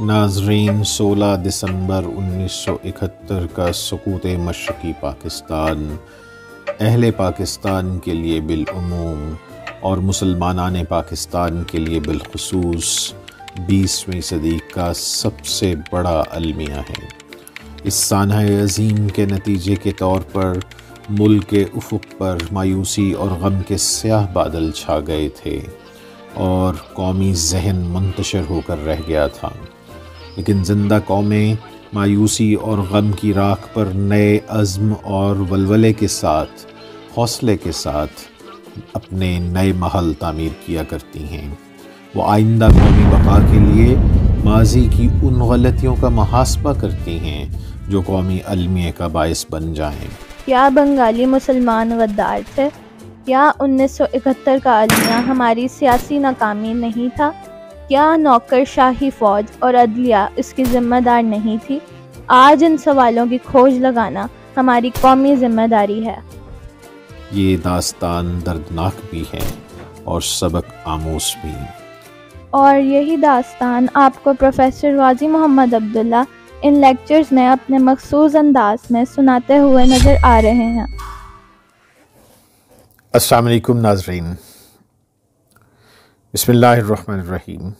नाजरीन 16 दिसंबर 1971 का सकूत मशरक़ी पाकिस्तान अहले पाकिस्तान के लिए बिलूम और मुसलमान पाकिस्तान के लिए बिलखसूस बीसवीं सदी का सबसे बड़ा अलमिया है इस सानह अजीम के नतीजे के तौर पर मुल्क के उफुक पर मायूसी और गम के स्याह बादल छा गए थे और कौमी जहन मंतशर होकर रह गया था लेकिन जिंदा कौमें मायूसी और गम की राख पर नए अज़म और वलवले के साथ हौसले के साथ अपने नए महल तामीर किया करती हैं वो आइंदा कौमी बका के लिए माजी की उन गलतियों का मुहासबा करती हैं जो कौमी अलमिया का बायस बन जाएं क्या बंगाली मुसलमान गद्दार थे सौ 1971 का अलमिया हमारी सियासी नाकामी नहीं था क्या नौकरशाही फौज और अदलिया इसकी जिम्मेदार नहीं थी आज इन सवालों की खोज लगाना हमारी कौमी जिम्मेदारी है ये दास्तान दर्दनाक भी है और सबक आमोस भी और यही दास्तान आपको प्रोफेसर वाजी मोहम्मद अब्दुल्ला इन लेक्चर्स में अपने मखसूस अंदाज में सुनाते हुए नज़र आ रहे हैं अस्सलाम वालेकुम नाजरीन बसमीम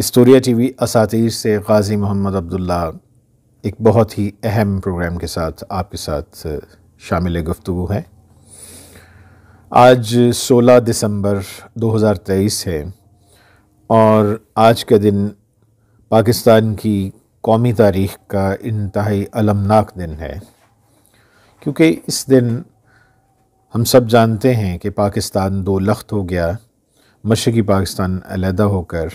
इस्टोरिया टी वी इस से गाज़ी मोहम्मद अब्दुल्ला एक बहुत ही अहम प्रोग्राम के साथ आपके साथ शामिल गुफ्तु है आज 16 दिसंबर 2023 है और आज का दिन पाकिस्तान की कौमी तारीख़ का इंतहाई अलमनाक दिन है क्योंकि इस दिन हम सब जानते हैं कि पाकिस्तान दो लख्त हो गया मशरक़ी पाकिस्तान अलहदा होकर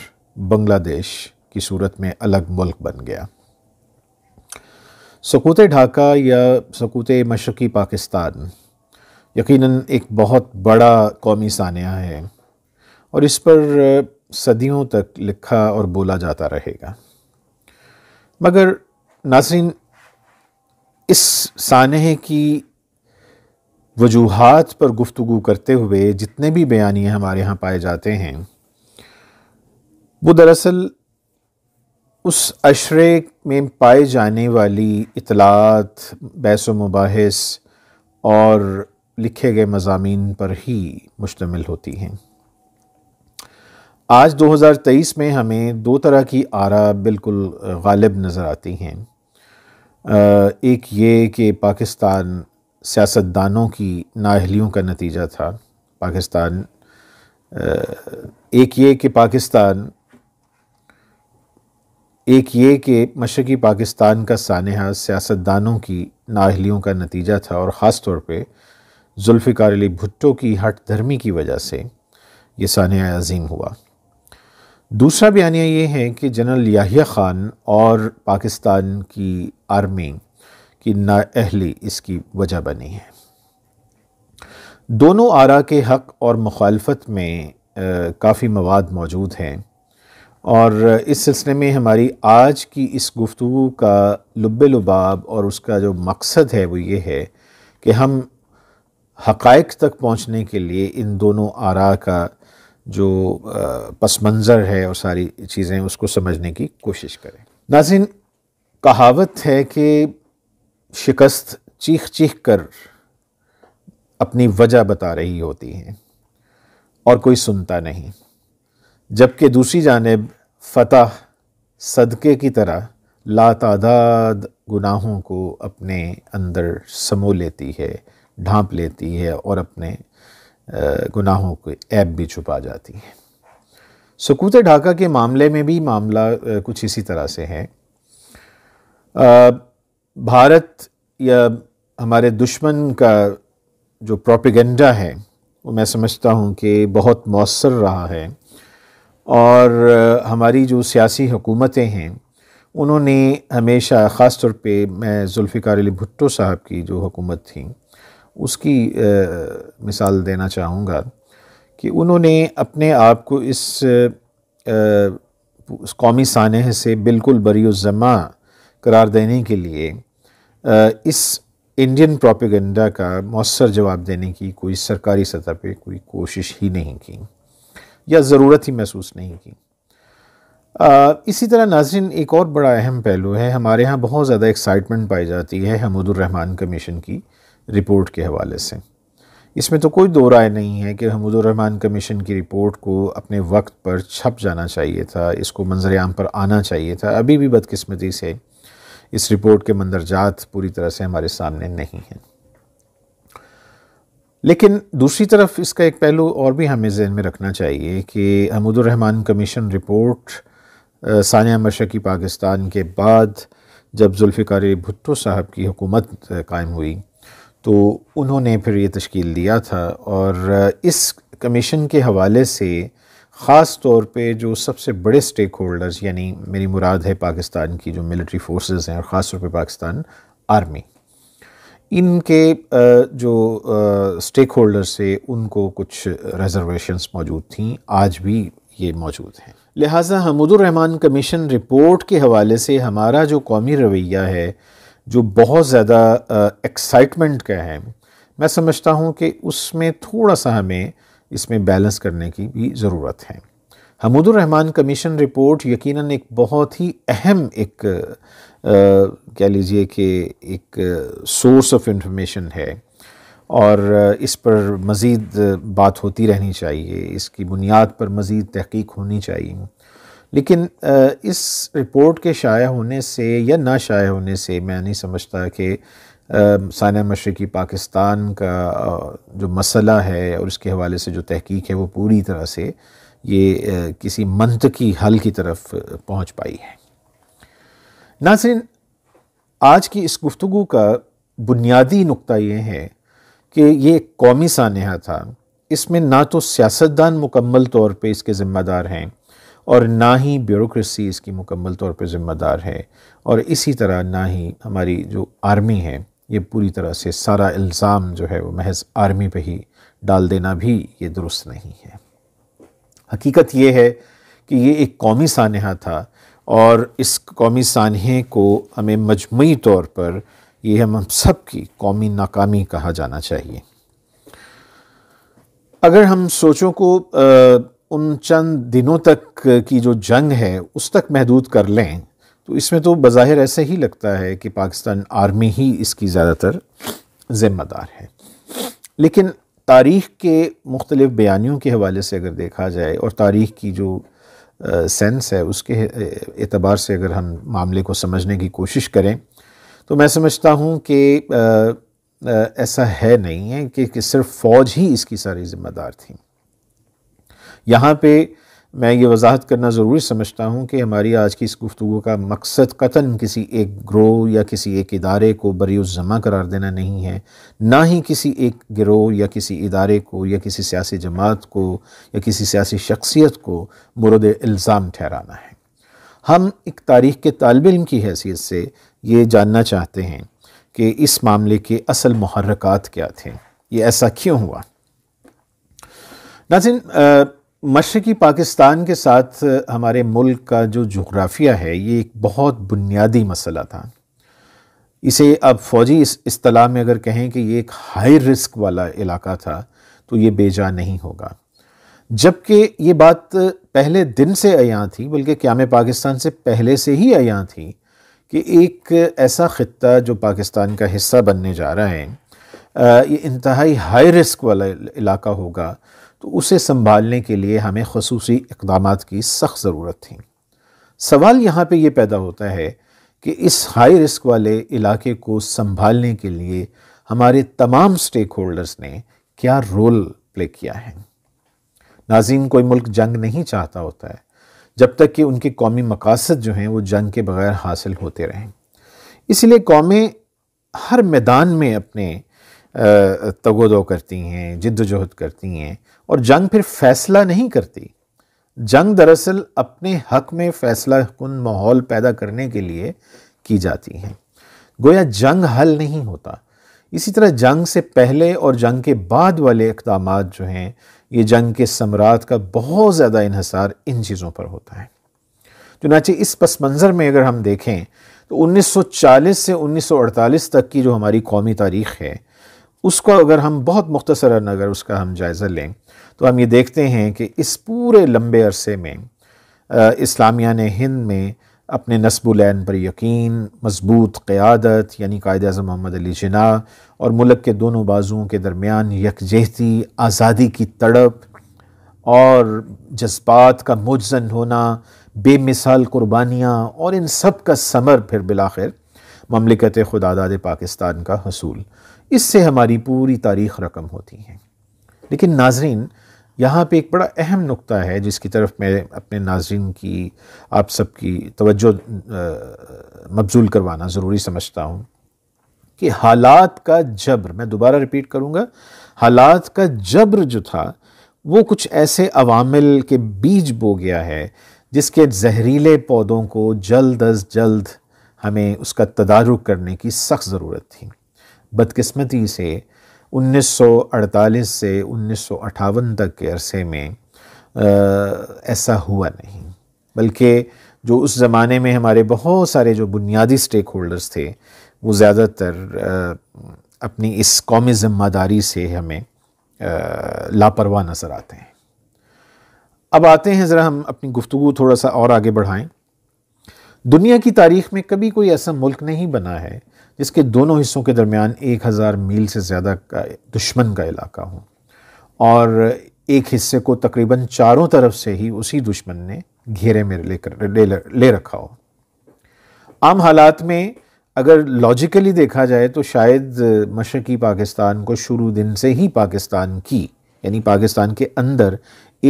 बंग्लादेश की सूरत में अलग मुल्क बन गया सकूत ढाका या सकूत मशरक़ी पाकिस्तान यकीनन एक बहुत बड़ा कौमी सानिया है और इस पर सदियों तक लिखा और बोला जाता रहेगा मगर नासरीन इस सानहे की वजूहत पर गुफ्तु करते हुए जितने भी बयानी हमारे यहाँ पाए जाते हैं वो दरअसल उस अशरे में पाए जाने वाली इतलात बहस मुबास और लिखे गए मजामी पर ही मुश्तमिल होती हैं आज 2023 में हमें दो तरह की आरा बिल्कुल गालिब नज़र आती हैं एक ये कि पाकिस्तान सियासतदानों की नाहलियों का नतीजा था पाकिस्तान एक ये कि पाकिस्तान एक ये कि मशरक़ी पाकिस्तान का सानहा सियासतदानों की नाहलियों का नतीजा था और ख़ास तौर पर जुल्फ़िकार अली भुट्टो की हट धर्मी की वजह से ये सानहा अजीम हुआ दूसरा बयानिया ये है कि जनरल याहिया ख़ान और पाकिस्तान की आर्मी ना नाअहली इसकी वजह बनी है दोनों आरा के हक़ और मुखालफत में काफ़ी मवाद मौजूद हैं और इस सिलसिले में हमारी आज की इस गुफ्तु का लब लुबाब और उसका जो मकसद है वो ये है कि हम हक़ाइक तक पहुँचने के लिए इन दोनों आरा का जो पस मंज़र है और सारी चीज़ें उसको समझने की कोशिश करें नाजिन कहावत है कि शिकस्त चीख चीख कर अपनी वजह बता रही होती हैं और कोई सुनता नहीं जबकि दूसरी जानब फतह सदक़े की तरह लातादाद गुनाहों को अपने अंदर समो लेती है ढांप लेती है और अपने गुनाहों को ऐप भी छुपा जाती है सकूत ढाका के मामले में भी मामला कुछ इसी तरह से है भारत या हमारे दुश्मन का जो प्रोपिगेंडा है वो मैं समझता हूँ कि बहुत मौसर रहा है और हमारी जो सियासी हुकूमतें हैं उन्होंने हमेशा ख़ास तौर पे मैं जुल्फ़िकार अली भुट्टो साहब की जो हुकूमत थी उसकी आ, मिसाल देना चाहूँगा कि उन्होंने अपने आप को इस, इस कौमी सानह से बिल्कुल बरी ज़मा करार देने के लिए इस इंडियन प्रोपेगेंडा का मौसर जवाब देने की कोई सरकारी सतह पे कोई कोशिश ही नहीं की या ज़रूरत ही महसूस नहीं की इसी तरह नाजरन एक और बड़ा अहम पहलू है हमारे यहाँ बहुत ज़्यादा एक्साइटमेंट पाई जाती है हमूदुररहमान कमीशन की रिपोर्ट के हवाले से इसमें तो कोई दो राय नहीं है कि हमूदुररहमान कमीशन की रिपोर्ट को अपने वक्त पर छप जाना चाहिए था इसको मंजरेआम पर आना चाहिए था अभी भी बदकस्मती से इस रिपोर्ट के मंदरजात पूरी तरह से हमारे सामने नहीं हैं लेकिन दूसरी तरफ इसका एक पहलू और भी हमें जहन में रखना चाहिए कि हमदुररहमान कमीशन रिपोर्ट सानिया मशक़ी पाकिस्तान के बाद जब जुल्फ़िकार भुट्टो साहब की हुकूमत कायम हुई तो उन्होंने फिर ये तश्कील दिया था और इस कमीशन के हवाले से ख़ास तौर पे जो सबसे बड़े स्टेक होल्डर्स यानी मेरी मुराद है पाकिस्तान की जो मिलिट्री फोर्सेस हैं और ख़ास तौर पे पाकिस्तान आर्मी इनके जो स्टेक होल्डर्स से उनको कुछ रिजर्वेशंस मौजूद थी आज भी ये मौजूद हैं लिहाजा हमदुररहमान कमीशन रिपोर्ट के हवाले से हमारा जो कौमी रवैया है जो बहुत ज़्यादा एक्साइटमेंट का है मैं समझता हूँ कि उसमें थोड़ा सा हमें इसमें बैलेंस करने की भी ज़रूरत है हमूदुररहमान कमीशन रिपोर्ट यक़ीन एक बहुत ही अहम एक कह लीजिए कि एक सोर्स ऑफ इंफॉर्मेशन है और इस पर मज़ीद बात होती रहनी चाहिए इसकी बुनियाद पर मज़ीद तहकीक होनी चाहिए लेकिन इस रिपोर्ट के शाया होने से या ना शाया होने से मैं नहीं समझता कि साना मशरक़ी पाकिस्तान का जो मसला है और इसके हवाले से जो तहकीक है वो पूरी तरह से ये किसी मनतकी हल की तरफ पहुँच पाई है ना नाजरीन आज की इस गुफ्तु का बुनियादी नुक्ता यह है कि ये एक कौमी सानहा था इसमें ना तो सियासतदान मुकम्मल तौर पर इसके ज़िम्मेदार हैं और ना ही ब्यूरोसी इसकी मुकम्मल तौर पर ज़िम्मेदार है और इसी तरह ना ही हमारी जो आर्मी है ये पूरी तरह से सारा इल्ज़ाम जो है वो महज आर्मी पे ही डाल देना भी ये दुरुस्त नहीं है हकीकत ये है कि ये एक कौमी सानहा था और इस कौमी सानहे को हमें मजमू तौर पर ये हम हम सब की कौमी नाकामी कहा जाना चाहिए अगर हम सोचों को आ, उन चंद दिनों तक की जो जंग है उस तक महदूद कर लें तो इसमें तो बाहिर ऐसे ही लगता है कि पाकिस्तान आर्मी ही इसकी ज़्यादातर ज़िम्मेदार है लेकिन तारीख़ के मुख्तलिफ बयानियों के हवाले से अगर देखा जाए और तारीख़ की जो आ, सेंस है उसके एतबार से अगर हम मामले को समझने की कोशिश करें तो मैं समझता हूँ कि ऐसा है नहीं है कि, कि सिर्फ फ़ौज ही इसकी सारी ज़िम्मेदार थी यहाँ पे मैं ये वजाहत करना ज़रूरी समझता हूँ कि हमारी आज की इस गुफ्तु का मकसद कतन किसी एक ग्रोह या किसी एक इदारे को बरी ज़मा करार देना नहीं है ना ही किसी एक गिरोह या किसी इदारे को या किसी सियासी जमात को या किसी सियासी शख्सियत को मुरद इल्ज़ाम ठहराना है हम एक तारीख़ के तालब इम की हैसियत से ये जानना चाहते हैं कि इस मामले के असल महरक़ात क्या थे ये ऐसा क्यों हुआ नाजिन मशरक़ी पाकिस्तान के साथ हमारे मुल्क का जो जुग्राफ़िया है ये एक बहुत बुनियादी मसला था इसे अब फ़ौजी इस असलाह में अगर कहें कि ये एक हाई रिस्क वाला इलाका था तो ये बेजा नहीं होगा जबकि ये बात पहले दिन से अयां थी बल्कि क्याम पाकिस्तान से पहले से ही अयां थी कि एक ऐसा ख़त् जो पाकिस्तान का हिस्सा बनने जा रहा है ये इंतहाई हाई रिस्क वाला इलाका होगा तो उसे संभालने के लिए हमें खसूस इकदाम की सख्त ज़रूरत थी सवाल यहाँ पर यह पैदा होता है कि इस हाई रिस्क वाले इलाके को संभालने के लिए हमारे तमाम स्टेक होल्डर्स ने क्या रोल प्ले किया है नाजीन कोई मुल्क जंग नहीं चाहता होता है जब तक कि उनके कौमी मकासद जो हैं वो जंग के बगैर हासिल होते रहें इसलिए कौमें हर मैदान में अपने तगोदो करती हैं जिद्दोजहद करती हैं और जंग फिर फैसला नहीं करती जंग दरअसल अपने हक में फैसला कन माहौल पैदा करने के लिए की जाती है गोया जंग हल नहीं होता इसी तरह जंग से पहले और जंग के बाद वाले इकदाम जो हैं ये जंग के सम्राट का बहुत ज़्यादा इहसार इन चीज़ों पर होता है चुनाचे इस पस मंज़र में अगर हम देखें तो 1940 से 1948 तक की जो हमारी कौमी तारीख़ है उसको अगर हम बहुत मुख्तसर अगर उसका हम जायज़ा लें तो हम ये देखते हैं कि इस पूरे लंबे अरसे में इस्लामिया ने हिंद में अपने नस्बुलैन पर यकीन मजबूत क़्यादत यानी कायद अजम मोहम्मद अली जना और मुल्क के दोनों बाजुओं के दरमियान यकजहती आज़ादी की तड़प और जज्बात का मुजन होना बेमिसाल कुर्बानियाँ और इन सब का समर फिर बिलाखिर ममलिकत खुदादाद पाकिस्तान का हसूल इससे हमारी पूरी तारीख रकम होती है लेकिन नाजरीन यहाँ पे एक बड़ा अहम नुक्ता है जिसकी तरफ मैं अपने नाजिन की आप सबकी तवज्जो मबजूल करवाना ज़रूरी समझता हूँ कि हालात का जबर मैं दोबारा रिपीट करूँगा हालात का जबर जो था वो कुछ ऐसे अवामिल के बीज बो गया है जिसके जहरीले पौधों को जल्द अज जल्द हमें उसका तदारुक करने की सख्त ज़रूरत थी बदकस्मती से 1948 से उन्नीस तक के अरसे में आ, ऐसा हुआ नहीं बल्कि जो उस ज़माने में हमारे बहुत सारे जो बुनियादी स्टेक होल्डर्स थे वो ज़्यादातर अपनी इस कौमी ज़िम्मेदारी से हमें लापरवाह नज़र आते हैं अब आते हैं ज़रा हम अपनी गुफ्तु थोड़ा सा और आगे बढ़ाएं दुनिया की तारीख में कभी कोई ऐसा मुल्क नहीं बना है जिसके दोनों हिस्सों के दरमियान एक हज़ार मील से ज़्यादा का दुश्मन का इलाका हो और एक हिस्से को तकरीबन चारों तरफ से ही उसी दुश्मन ने घेरे में लेकर ले, ले रखा हो आम हालात में अगर लॉजिकली देखा जाए तो शायद मशरक़ी पाकिस्तान को शुरू दिन से ही पाकिस्तान की यानी पाकिस्तान के अंदर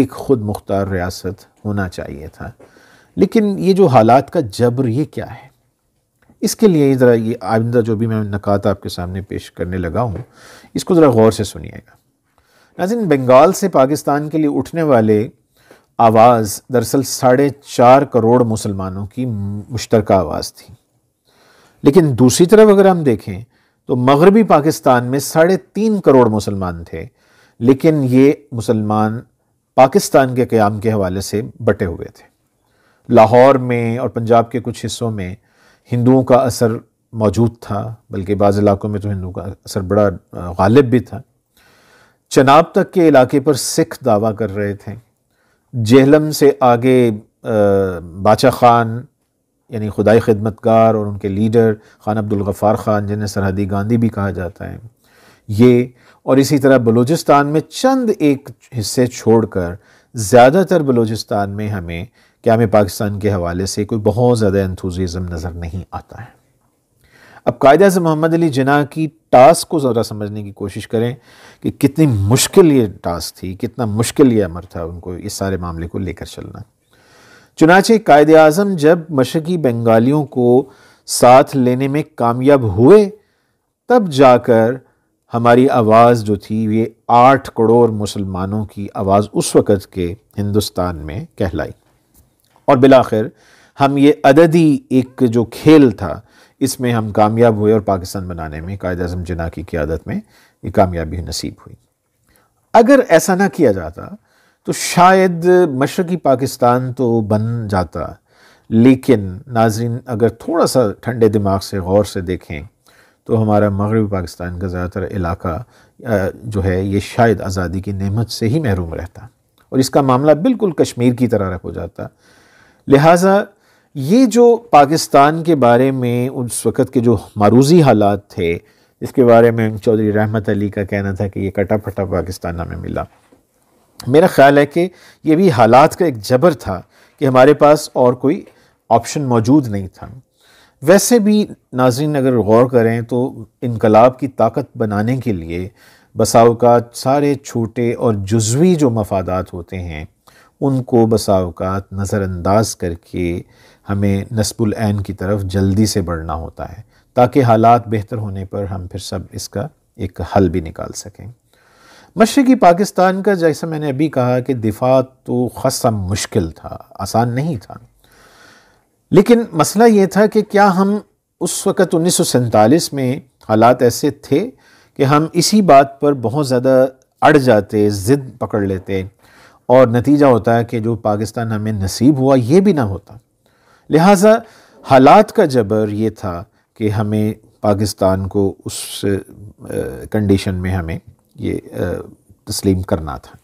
एक ख़ुद मुख्तार रियासत होना चाहिए था लेकिन ये जो हालात का जबर ये क्या है इसके लिए ज़रा ये आइंदा जो भी मैं नकात आपके सामने पेश करने लगा हूँ इसको ज़रा गौर से सुनिएगा नाजिन बंगाल से पाकिस्तान के लिए उठने वाले आवाज़ दरअसल साढ़े चार करोड़ मुसलमानों की मुश्तरक आवाज़ थी लेकिन दूसरी तरफ अगर हम देखें तो मगरबी पाकिस्तान में साढ़े तीन करोड़ मुसलमान थे लेकिन ये मुसलमान पाकिस्तान के क़्याम के हवाले से बटे हुए थे लाहौर में और पंजाब के कुछ हिस्सों में हिंदुओं का असर मौजूद था बल्कि बाज़ इलाकों में तो हिंदुओं का असर बड़ा गालिब भी था चनाब तक के इलाके पर सिख दावा कर रहे थे जहलम से आगे बाचा खान यानी खुदाई खदमतगार और उनके लीडर खान अब्दुल गफ़ार ख़ान जिन्हें सरहदी गांधी भी कहा जाता है ये और इसी तरह बलूचिस्तान में चंद एक हिस्से छोड़कर ज़्यादातर बलूचिस्तान में हमें कि हमें पाकिस्तान के हवाले से कोई बहुत ज़्यादा इंथुज़म नज़र नहीं आता है अब कायद अजम मोहम्मद अली जना की टास्क को ज़रा समझने की कोशिश करें कि कितनी मुश्किल ये टास्क थी कितना मुश्किल ये अमर था उनको इस सारे मामले को लेकर चलना चुनाचे कायद अजम जब मशी बंगालियों को साथ लेने में कामयाब हुए तब जाकर हमारी आवाज़ जो थी ये आठ करोड़ मुसलमानों की आवाज़ उस वक़्त के हिंदुस्तान में कहलाई और बिलाखिर हम ये अददी एक जो खेल था इसमें हम कामयाब हुए और पाकिस्तान बनाने में कायद अजम जना की क्यादत में ये कामयाबी नसीब हुई अगर ऐसा ना किया जाता तो शायद मशरक़ी पाकिस्तान तो बन जाता लेकिन नाजरीन अगर थोड़ा सा ठंडे दिमाग से गौर से देखें तो हमारा मगरबी पाकिस्तान का ज़्यादातर इलाका जो है ये शायद आज़ादी की नेमत से ही महरूम रहता और इसका मामला बिल्कुल कश्मीर की तरह रख हो जाता लिहाजा ये जो पाकिस्तान के बारे में उस वक़्त के जो मारूजी हालात थे इसके बारे में चौधरी रहमत अली का कहना था कि ये कटा फटा पाकिस्तान हमें मिला मेरा ख्याल है कि ये भी हालात का एक जबर था कि हमारे पास और कोई ऑप्शन मौजूद नहीं था वैसे भी नाजरन अगर गौर करें तो इनकलाब की ताकत बनाने के लिए बसाओकात सारे छोटे और जज्वी जो मफादात होते हैं उनको बसाओकात नज़रअंदाज करके हमें नस्बुलैन की तरफ जल्दी से बढ़ना होता है ताकि हालात बेहतर होने पर हम फिर सब इसका एक हल भी निकाल सकें मशरक़ी पाकिस्तान का जैसा मैंने अभी कहा कि दिफा तो खसा मुश्किल था आसान नहीं था लेकिन मसला ये था कि क्या हम उस वक़्त उन्नीस में हालात ऐसे थे कि हम इसी बात पर बहुत ज़्यादा अड़ जाते ज़िद पकड़ लेते और नतीजा होता है कि जो पाकिस्तान हमें नसीब हुआ ये भी ना होता लिहाजा हालात का जबर ये था कि हमें पाकिस्तान को उस कंडीशन में हमें ये तस्लीम करना था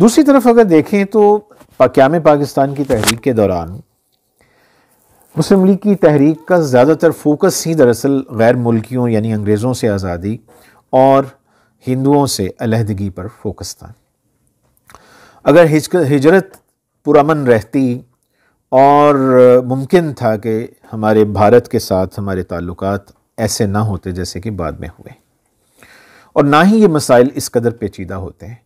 दूसरी तरफ अगर देखें तो क्याम पाकिस्तान की तहरीक के दौरान मुस्लिम लीग की तहरीक का ज़्यादातर फोकस ही दरअसल गैर मुल्कियों यानी अंग्रेज़ों से आज़ादी और हिंदुओं से अलहदगी पर फोकस था अगर हिजरत पुरमन रहती और मुमकिन था कि हमारे भारत के साथ हमारे ताल्लुकात ऐसे ना होते जैसे कि बाद में हुए और ना ही ये मसाइल इस कदर पेचीदा होते हैं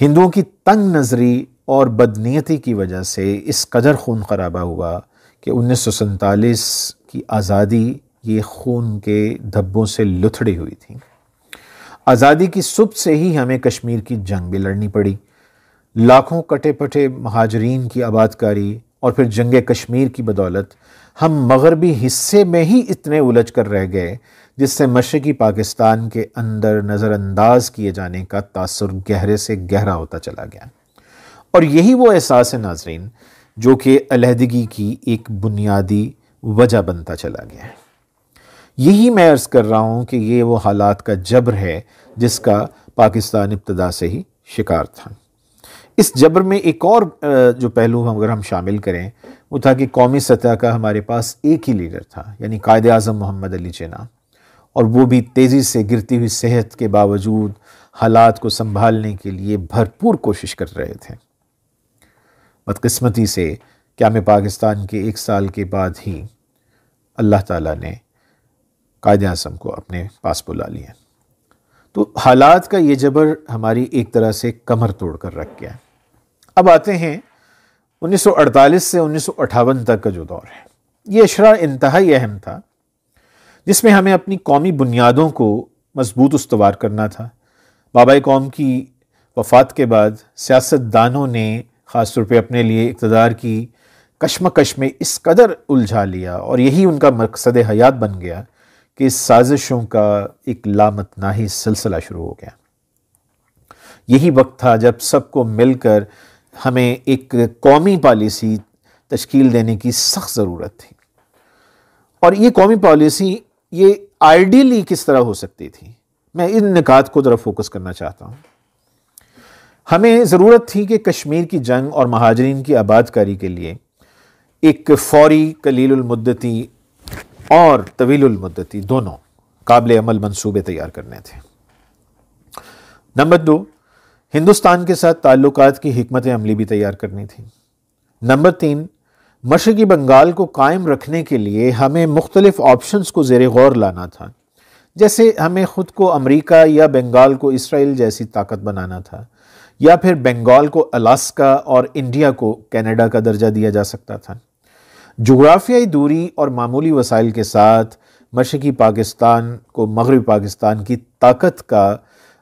हिंदुओं की तंग नज़री और बदनीयती की वजह से इस कदर खून खराबा हुआ कि उन्नीस की आज़ादी ये खून के धब्बों से लुथड़ी हुई थी आज़ादी की सुबह से ही हमें कश्मीर की जंग भी लड़नी पड़ी लाखों कटे पटे महाजरीन की आबादकारी और फिर जंग कश्मीर की बदौलत हम मगरबी हिस्से में ही इतने उलझ कर रह गए जिससे मशरक़ी पाकिस्तान के अंदर नज़रअंदाज किए जाने का तासर गहरे से गहरा होता चला गया और यही वो एहसास है नाजरीन जो कि अलहदगी की एक बुनियादी वजह बनता चला गया है यही मैं अर्ज़ कर रहा हूँ कि ये वो हालात का जबर है जिसका पाकिस्तान इब्तदा से ही शिकार था इस जबर में एक और जो पहलू हम अगर हम शामिल करें वो था कि कौमी सतह का हमारे पास एक ही लीडर था यानी कायद अजम मोहम्मद अली जना और वो भी तेज़ी से गिरती हुई सेहत के बावजूद हालात को संभालने के लिए भरपूर कोशिश कर रहे थे बदकस्मती से क्या मैं पाकिस्तान के एक साल के बाद ही अल्लाह ताला ने कायद अजम को अपने पास बुला लिया तो हालात का ये जबर हमारी एक तरह से कमर तोड़ कर रख गया अब आते हैं 1948 से उन्नीस तक का जो दौर है ये अशरा इंतहाई अहम था जिसमें हमें अपनी कौमी बुनियादों को मजबूत उसवार करना था बाबा कौम की वफात के बाद सियासतदानों ने ख़ास तौर पर अपने लिए इकतदार की कशमकश में इस कदर उलझा लिया और यही उनका मकसद हयात बन गया कि इस साजिशों का एक लामतनाही सिलसिला शुरू हो गया यही वक्त था जब सबको मिलकर हमें एक कौमी पॉलिसी तश्कील देने की सख्त ज़रूरत थी और ये कौमी पॉलिसी ये आइडियली किस तरह हो सकती थी मैं इन निकात को ज़रा फोकस करना चाहता हूँ हमें ज़रूरत थी कि कश्मीर की जंग और महाजरीन की आबादकारी के लिए एक फौरी कलीलमुद्दती और तवीलमुद्दती दोनों काबिल अमल मनसूबे तैयार करने थे नंबर दो हिंदुस्तान के साथ ताल्लुक की हमत अमली भी तैयार करनी थी नंबर तीन मशरक़ी बंगाल को कायम रखने के लिए हमें मुख्तलिफ़ ऑप्शन को जेर गौर लाना था जैसे हमें ख़ुद को अमरीका या बंगाल को इसराइल जैसी ताकत बनाना था या फिर बंगाल को अलास्का और इंडिया को कनाडा का दर्जा दिया जा सकता था जोग्राफियाई दूरी और मामूली वसाइल के साथ मशरक़ी पाकिस्तान को मगरबी पाकिस्तान की ताकत का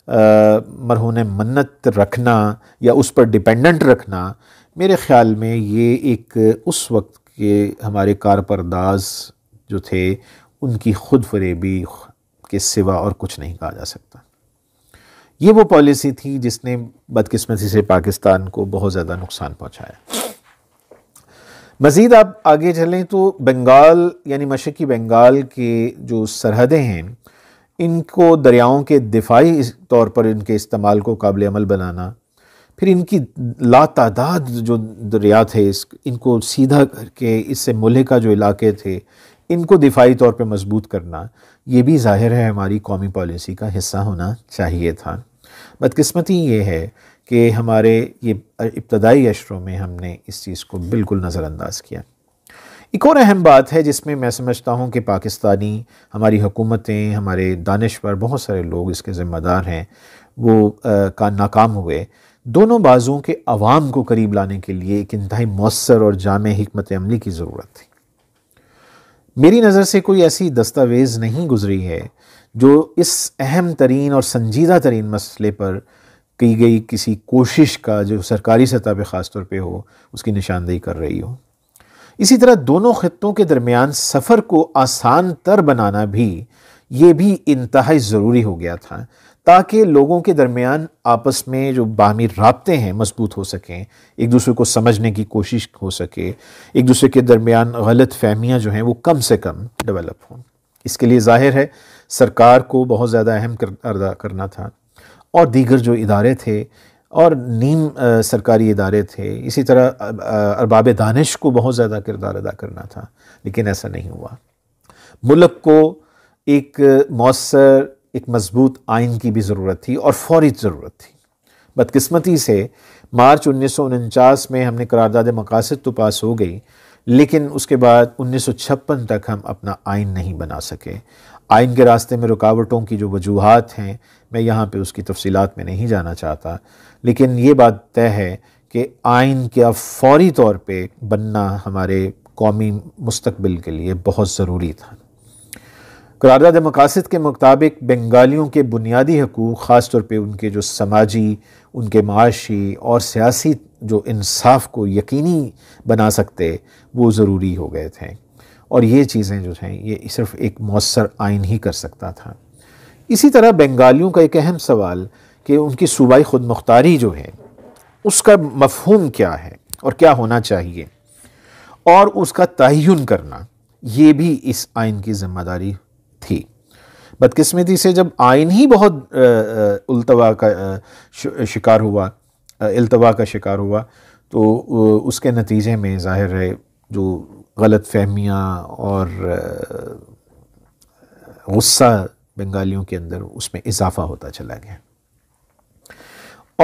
मरहून मन्नत रखना या उस पर डिपेंडेंट रखना मेरे ख़्याल में ये एक उस वक्त के हमारे कारपरदाज जो थे उनकी खुद फरेबी के सिवा और कुछ नहीं कहा जा सकता ये वो पॉलिसी थी जिसने बदकिस्मती से पाकिस्तान को बहुत ज़्यादा नुकसान पहुँचाया मज़ीद आप आगे चलें तो बंगाल यानी मशरक़ी बंगाल के जो सरहदें हैं इनको दरियाओं के दिफाई तौर पर इनके इस्तेमाल को काबिल अमल बनाना फिर इनकी लातादाद जो दरिया थे इस इनको सीधा करके इससे मुल्ह का जो इलाके थे इनको दिफाई तौर पर मजबूत करना ये भी ज़ाहिर है हमारी कौमी पॉलिसी का हिस्सा होना चाहिए था बदकस्मती ये है कि हमारे ये इब्तदाई अशरों में हमने इस चीज़ को बिल्कुल नज़रअंदाज किया एक और अहम बात है जिसमें मैं समझता हूँ कि पाकिस्तानी हमारी हुकूमतें हमारे दानश्वर बहुत सारे लोग इसके ज़िम्मेदार हैं वो आ, का नाकाम हुए दोनों बाजुओं के अवाम को करीब लाने के लिए एक इंतहाई मौसर और जाम हमत अमली की ज़रूरत थी मेरी नज़र से कोई ऐसी दस्तावेज़ नहीं गुजरी है जो इस अहम तरीन और संजीदा तरीन मसले पर की गई किसी कोशिश का जो सरकारी सतह पर ख़ास तौर पर हो उसकी निशानदेही कर रही हो इसी तरह दोनों ख़त्ों के दरमियान सफ़र को आसान तर बनाना भी ये भी इंतहाई ज़रूरी हो गया था ताकि लोगों के दरमियान आपस में जो बामी रबते हैं मजबूत हो सकें एक दूसरे को समझने की कोशिश हो सके एक दूसरे के दरमियान गलत फहमियाँ जो हैं वो कम से कम डेवलप हों इसके लिए ज़ाहिर है सरकार को बहुत ज़्यादा अहम कर अदा करना था और दीगर जो इदारे थे और नीम सरकारी इदारे थे इसी तरह अरबाब दानिश को बहुत ज़्यादा किरदार अदा करना था लेकिन ऐसा नहीं हुआ मुल्क को एक मौसर एक मजबूत आइन की भी ज़रूरत थी और फौरी ज़रूरत थी बदकस्मती से मार्च उन्नीस में हमने करारदाद मकासद तो पास हो गई लेकिन उसके बाद उन्नीस तक हम अपना आइन नहीं बना सके आइन के रास्ते में रुकावटों की जो वजूहत हैं मैं यहाँ पर उसकी तफसीत में नहीं जाना चाहता लेकिन ये बात तय है कि आइन का फौरी तौर पर बनना हमारे कौमी मुस्तबिल के लिए बहुत ज़रूरी था करारदाद मकासद के मुताबिक बंगालियों के बुनियादी हकूक़ ख़ास तौर पर उनके जो समाजी उनके माशी और सियासी जो इंसाफ को यकीनी बना सकते वो ज़रूरी हो गए थे और ये चीज़ें जो हैं ये सिर्फ एक मौसर आइन ही कर सकता था इसी तरह बंगालियों का एक अहम सवाल कि उनकी सूबाई खुद मुख्तारी जो है उसका मफहूम क्या है और क्या होना चाहिए और उसका तयन करना ये भी इस आइन की ज़िम्मेदारी थी बदकस्मती से जब आइन ही बहुत उल्तवा का शिकार हुआ अल्तवा का शिकार हुआ तो उसके नतीजे में ज़ाहिर है जो गलत फहमियाँ और गुस्सा बंगालियों के अंदर उसमें इजाफा होता चला गया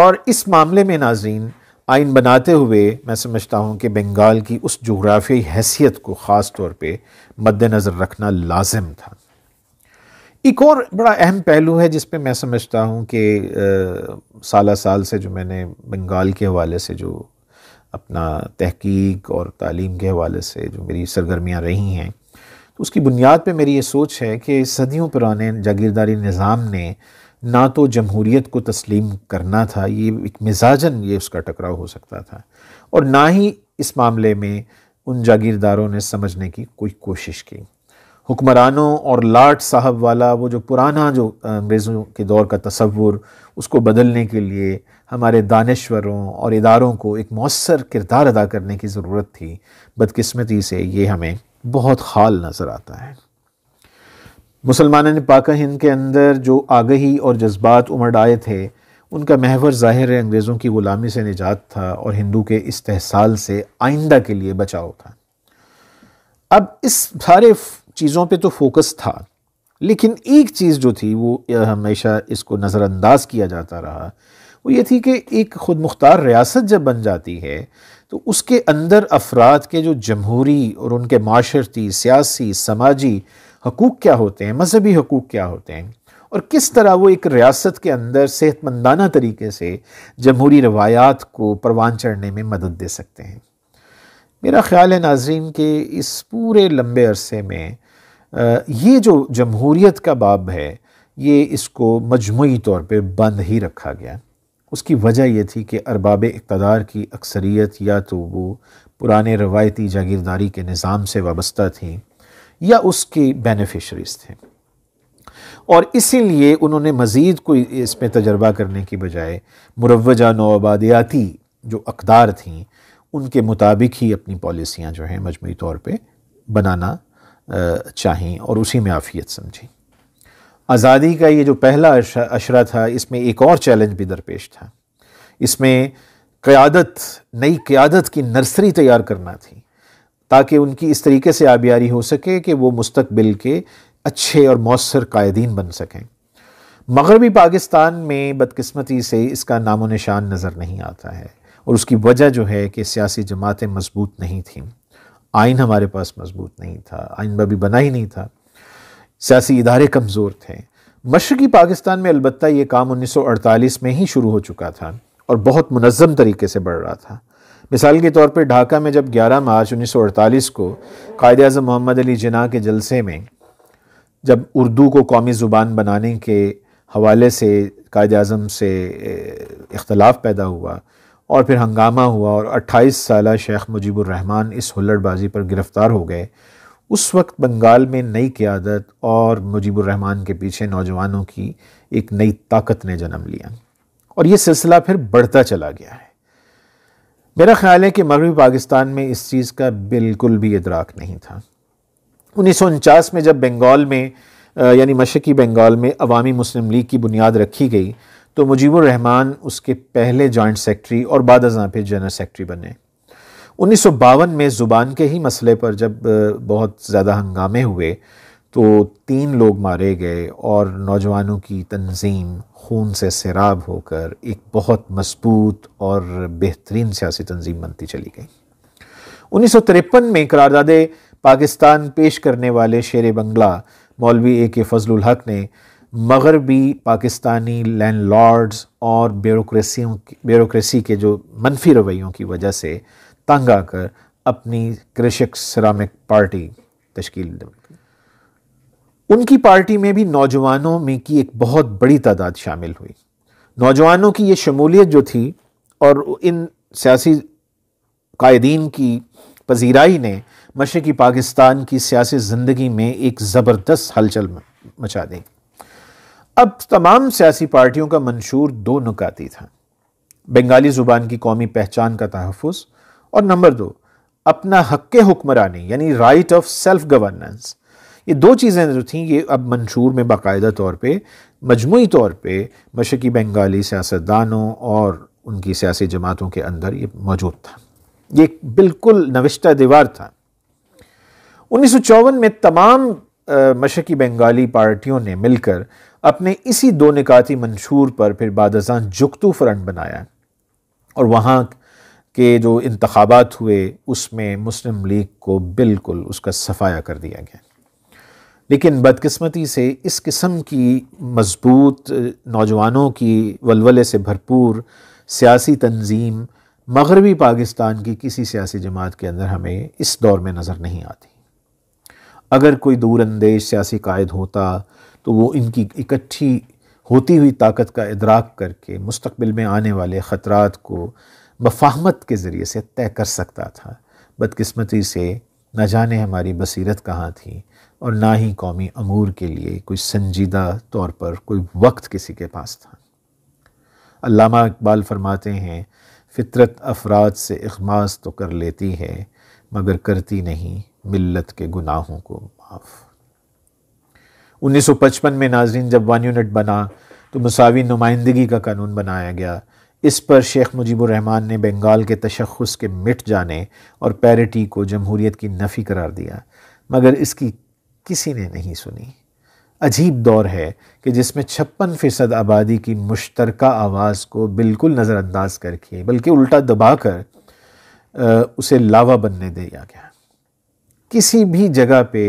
और इस मामले में नाजीन आइन बनाते हुए मैं समझता हूँ कि बंगाल की उस जोग्राफियाई हैसियत को ख़ास तौर पर मद्दनज़र रखना लाजम था एक और बड़ा अहम पहलू है जिस पे मैं समझता हूँ कि साला साल से जो मैंने बंगाल के हवाले से जो अपना तहकीक और तालीम के हवाले से जो मेरी सरगर्मियाँ रही हैं तो उसकी बुनियाद पर मेरी ये सोच है कि सदियों पुराने जागीरदारी निज़ाम ने ना तो जमहूरीत को तस्लीम करना था ये एक मिजाजन ये उसका टकराव हो सकता था और ना ही इस मामले में उन जागीरदारों ने समझने की कोई कोशिश की हुक्मरानों और लाट साहब वाला वो जो पुराना जो अंग्रेज़ों के दौर का तस्वुर उसको बदलने के लिए हमारे दानश्वरों और इदारों को एक मौसर किरदार अदा करने की ज़रूरत थी बदकस्मती से ये हमें बहुत हाल नज़र आता है मुसलमान ने पाका हिंद के अंदर जो आगही और जज्बात उमड़ आए थे उनका महवर ज़ाहिर है अंग्रेज़ों की ग़ुलामी से निजात था और हिंदू के इस तहसाल से आइंदा के लिए बचाव था अब इस सारे चीज़ों पे तो फोकस था लेकिन एक चीज़ जो थी वो हमेशा इसको नज़रअंदाज किया जाता रहा वो ये थी कि एक ख़ुद मुख्तार रियासत जब बन जाती है तो उसके अंदर अफराद के जो जमहूरी और उनके माशरती सियासी समाजी हकूक़ क्या होते हैं मजहबी हकूक़ क्या होते हैं और किस तरह वो एक रियासत के अंदर सेहतमंदाना तरीके से जमहूरी रवायात को परवान चढ़ने में मदद दे सकते हैं मेरा ख़्याल है नाजरीन के इस पूरे लंबे अरसे में ये जो जमहूरीत का बाब है ये इसको मजमू तौर पर बंद ही रखा गया उसकी वजह यह थी कि अरबाब इकतदार की अक्सरियत या तो वो पुराने रवायती जागीरदारी के निज़ाम से वाबस्ता थी या उसके बेनिफिशरीज थे और इसीलिए उन्होंने मज़ीद कोई इसमें तजर्बा करने की बजाय मुरवजा नौबादियाती जो अकदार थीं उनके मुताबिक ही अपनी पॉलिसियाँ जो हैं मजमू तौर पर बनाना चाहें और उसी में आफियत समझें आज़ादी का ये जो पहला अशरा था इसमें एक और चैलेंज भी दरपेश था इसमें क़्यादत नई क़्यादत की नर्सरी तैयार करना थी ताकि उनकी इस तरीके से आबियारी हो सके कि वो मुस्तबिल के अच्छे और मौसर कायदीन बन सकें मगरबी पाकिस्तान में बदकस्मती से इसका नामो निशान नज़र नहीं आता है और उसकी वजह जो है कि सियासी जमातें मजबूत नहीं थीं आइन हमारे पास मजबूत नहीं था आइन भी बना ही नहीं था सियासी इदारे कमज़ोर थे मशरक़ी पाकिस्तान में अलबत् ये काम 1948 में ही शुरू हो चुका था और बहुत मनज़म तरीके से बढ़ रहा था मिसाल के तौर पर ढाका में जब 11 मार्च 1948 को कायद अजम मोहम्मद अली जना के जलसे में जब उर्दू को कौमी ज़ुबान बनाने के हवाले से कायद अजम से इख्तलाफ पैदा हुआ और फिर हंगामा हुआ और 28 साल शेख मुजीबुररहमान इस हुल्लड़बाजी पर गिरफ़्तार हो गए उस वक्त बंगाल में नई क़्यादत और मुजीबुररहमान के पीछे नौजवानों की एक नई ताकत ने जन्म लिया और ये सिलसिला फिर बढ़ता चला गया है मेरा ख्याल है कि मगरबी पाकिस्तान में इस चीज़ का बिल्कुल भी इदराक नहीं था उन्नीस में जब बंगाल में यानी मशक़ी बंगाल में अवामी मुस्लिम लीग की बुनियाद रखी गई तो मुजीबुर रहमान उसके पहले जॉइंट सेक्रेटरी और बाद हजार फिर जनरल सेक्रेटरी बने उन्नीस में ज़ुबान के ही मसले पर जब बहुत ज़्यादा हंगामे हुए तो तीन लोग मारे गए और नौजवानों की तंजीम खून से सैराब होकर एक बहुत मजबूत और बेहतरीन सियासी तंजीम बनती चली गई उन्नीस में करारदादे पाकिस्तान पेश करने वाले शेर बंगला मौलवी ए के फजल हक ने मगरबी पाकिस्तानी लैंड लॉर्ड्स और ब्यूरोसी ब्यूरोसी के जो मनफी रवैयों की वजह से तंग आकर अपनी कृषक सरामिक पार्टी तश्कील उनकी पार्टी में भी नौजवानों में की एक बहुत बड़ी तादाद शामिल हुई नौजवानों की ये शमूलियत जो थी और इन सियासी कायदीन की पजीराई ने मशरक़ी पाकिस्तान की सियासी ज़िंदगी में एक ज़बरदस्त हलचल मचा दी अब तमाम सियासी पार्टियों का मंशूर दो नुकाती था बंगाली ज़ुबान की कौमी पहचान का तहफ़ और नंबर दो अपना हक हुक्मरानी यानी राइट ऑफ सेल्फ गवर्नेंस ये दो चीज़ें जो थीं ये अब मंशूर में बाकायदा तौर पे मजमू तौर पे मशक़ी बंगाली सियासतदानों और उनकी सियासी जमातों के अंदर ये मौजूद था ये बिल्कुल नविश्ता दीवार था उन्नीस में तमाम मशक़ी बंगाली पार्टियों ने मिलकर अपने इसी दो निकाती मंशूर पर फिर बादजान जुगतू फ्रंट बनाया और वहाँ के जो इंतबात हुए उसमें मुस्लिम लीग को बिल्कुल उसका सफाया कर दिया गया लेकिन बदकस्मती से इस किस्म की मजबूत नौजवानों की वलवले से भरपूर सियासी तंजीम मगरबी पाकिस्तान की किसी सियासी जमात के अंदर हमें इस दौर में नज़र नहीं आती अगर कोई दूरंदेश सियासी कायद होता तो वो इनकी इकट्ठी होती हुई ताकत का इदराक करके मुस्तबिल में आने वाले ख़तरा को बफाहमत के ज़रिए से तय कर सकता था बदकस्मती से न जाने हमारी बसीरत कहाँ थी और ना ही कौमी अमूर के लिए कोई संजीदा तौर पर कोई वक्त किसी के पास था अलामा इकबाल फरमाते हैं फितरत अफराद से अखमास तो कर लेती है मगर करती नहीं मिल्लत के गुनाहों को माफ़ उन्नीस सौ पचपन में नाजरीन जब वन यूनिट बना तो मसावी नुमाइंदगी का कानून बनाया गया इस पर शेख रहमान ने बंगाल के तशखस के मिट जाने और पैरिटी को जमहूरीत की नफ़ी करार दिया मगर इसकी किसी ने नहीं सुनी अजीब दौर है कि जिसमें छप्पन फ़ीसद आबादी की मुश्तरक आवाज़ को बिल्कुल नज़रअंदाज करके बल्कि उल्टा दबा कर उसे लावा बनने दिया गया किसी भी जगह पे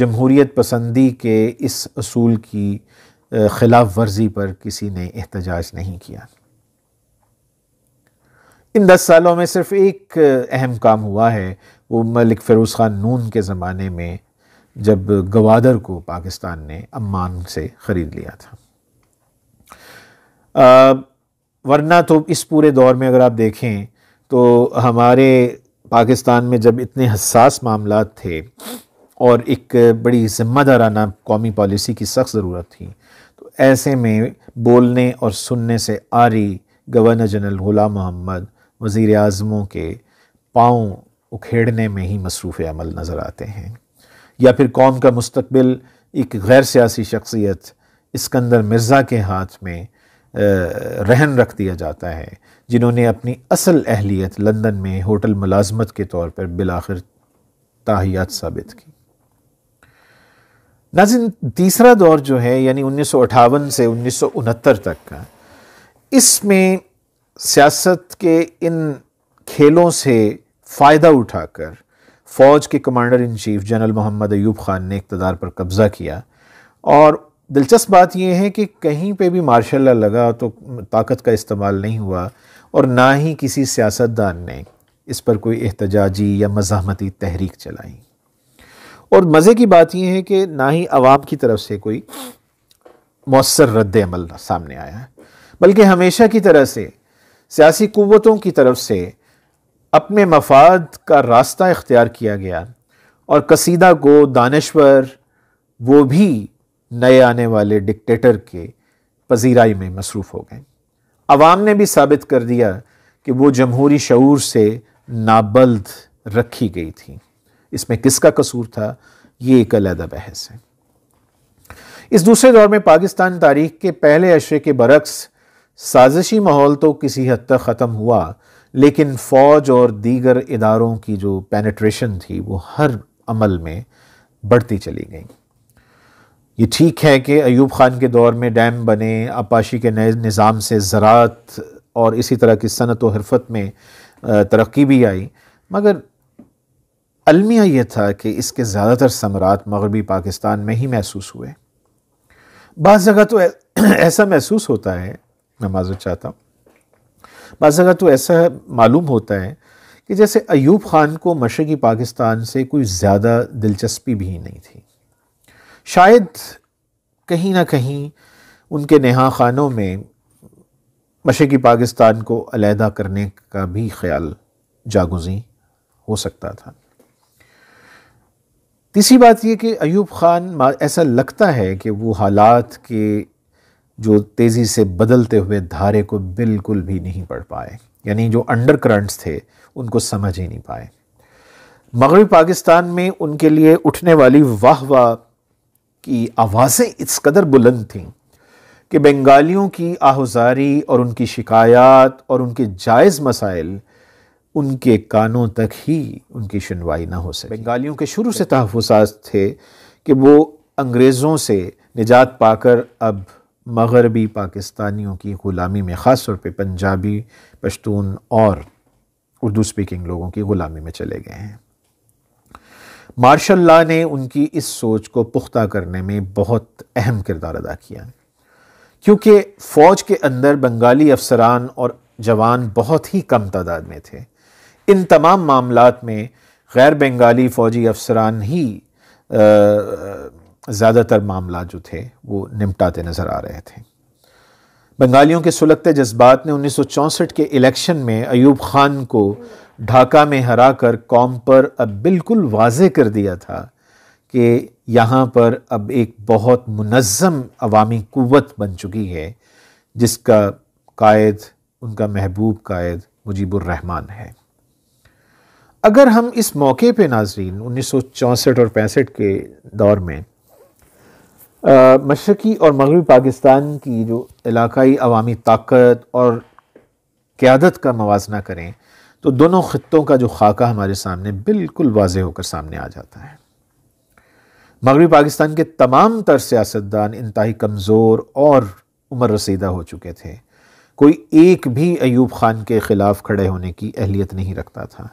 जमहूरीत पसंदी के इस असूल की ख़िलाफ़ वर्जी पर किसी ने एहतजाज नहीं किया इन दस सालों में सिर्फ एक अहम काम हुआ है वो मलिक फ़िरोज़ ख़ान नून के ज़माने में जब गवादर को पाकिस्तान ने अम्मान से ख़रीद लिया था आ, वरना तो इस पूरे दौर में अगर आप देखें तो हमारे पाकिस्तान में जब इतने हसास मामला थे और एक बड़ी ज़िम्मेदाराना कौमी पॉलिसी की सख्त ज़रूरत थी तो ऐसे में बोलने और सुनने से आरी गवर्नर जनरल गुलाम मोहम्मद वज़ी अजमों के पाँव उखेड़ने में ही मसरूफ़ अमल नज़र आते हैं या फिर कौम का मुस्तबिल एक गैर सियासी शख्सियत इसकंदर मिर्ज़ा के हाथ में रहन रख दिया जाता है जिन्होंने अपनी असल अहलियत लंदन में होटल मुलाजमत के तौर पर बिलाखिर ताहियात साबित की नाजिन तीसरा दौर जो है यानी उन्नीस से उन्नीस तक का इसमें सियासत के इन खेलों से फ़ायदा उठाकर फ़ौज के commander in chief general Mohammad Ayub Khan ने इकतदार पर कब्ज़ा किया और दिलचस्प बात यह है कि कहीं पे भी मार्शल लगा तो ताकत का इस्तेमाल नहीं हुआ और ना ही किसी सियासतदान ने इस पर कोई एहतजाजी या मजामती तहरीक चलाई और मज़े की बात यह है कि ना ही अवाम की तरफ से कोई मौसर रद्द अमल सामने आया बल्कि हमेशा की तरह से सियासी क़वतों की तरफ से अपने मफाद का रास्ता इख्तियार किया गया और कसीदा को दानश्वर वो भी नए आने वाले डिक्टेटर के पजीराई में मसरूफ़ हो गए अवाम ने भी साबित कर दिया कि वो जमहूरी शूर से नाबल्द रखी गई थी इसमें किसका कसूर था ये एक अलहदा बहस है इस दूसरे दौर में पाकिस्तान तारीख के पहले अशरे के बरक्स साजिशी माहौल तो किसी हद तक ख़त्म हुआ लेकिन फ़ौज और दीगर इदारों की जो पैनट्रेशन थी वो हर अमल में बढ़ती चली गई ये ठीक है कि अयूब ख़ान के दौर में डैम बने अपाशी के नए निज़ाम से ज़रात और इसी तरह की सनत व हरफत में तरक्की भी आई मगर अलमिया यह था कि इसके ज़्यादातर समरात मगरबी पाकिस्तान में ही महसूस हुए बाद जगह तो ऐसा महसूस होता है मैं माजर चाहता हूँ बाद जगह तो ऐसा मालूम होता है कि जैसे अयूब ख़ान को मशरक़ी पाकिस्तान से कोई ज़्यादा दिलचस्पी भी नहीं थी शायद कहीं ना कहीं उनके नहा खानों में मशी पाकिस्तान को अलहदा करने का भी ख्याल जागुजी हो सकता था तीसरी बात यह कि अयूब ख़ान ऐसा लगता है कि वो हालात के जो तेज़ी से बदलते हुए धारे को बिल्कुल भी नहीं पढ़ पाए यानी जो अंडर करंट्स थे उनको समझ ही नहीं पाए मगरबी पाकिस्तान में उनके लिए उठने वाली वाह वाह की आवाज़ें इस कदर बुलंद थीं कि बंगालियों की आहुजारी और उनकी शिकायत और उनके जायज़ मसाइल उनके कानों तक ही उनकी सुनवाई ना हो सके बंगालियों के शुरू से तहफात थे कि वो अंग्रेज़ों से निजात पाकर अब मगरबी पाकिस्तानियों की ग़ुलामी में ख़ास तौर पर पंजाबी पश्तून और उर्दू स्पीकिंग लोगों की ग़ुलामी में चले गए हैं मार्शल ला ने उनकी इस सोच को पुख्ता करने में बहुत अहम किरदार अदा किया क्योंकि फ़ौज के अंदर बंगाली अफसरान और जवान बहुत ही कम तादाद में थे इन तमाम मामलों में गैर बंगाली फ़ौजी अफसरान ही ज़्यादातर मामला जो थे वो निपटाते नज़र आ रहे थे बंगालियों के सुलगते जज्बात ने उन्नीस के इलेक्शन में अयूब खान को ढाका में हरा कर कौम पर अब बिल्कुल वाज कर दिया था कि यहाँ पर अब एक बहुत मुनज़म अवामी क़वत बन चुकी है जिसका कायद उनका महबूब कायद रहमान है अगर हम इस मौके पे नाजरीन उन्नीस और पैंसठ के दौर में मशरक़ी और मगरबी पाकिस्तान की जो इलाकई अवामी ताकत और क़्यादत का मवाजना करें तो दोनों ख़त्ों का जो खाका हमारे सामने बिल्कुल वाज होकर सामने आ जाता है मगरबी पाकिस्तान के तमाम तर सियासतदान इंतहा कमज़ोर और उम्र रसीदा हो चुके थे कोई एक भी अयूब ख़ान के ख़िलाफ़ खड़े होने की अहलियत नहीं रखता था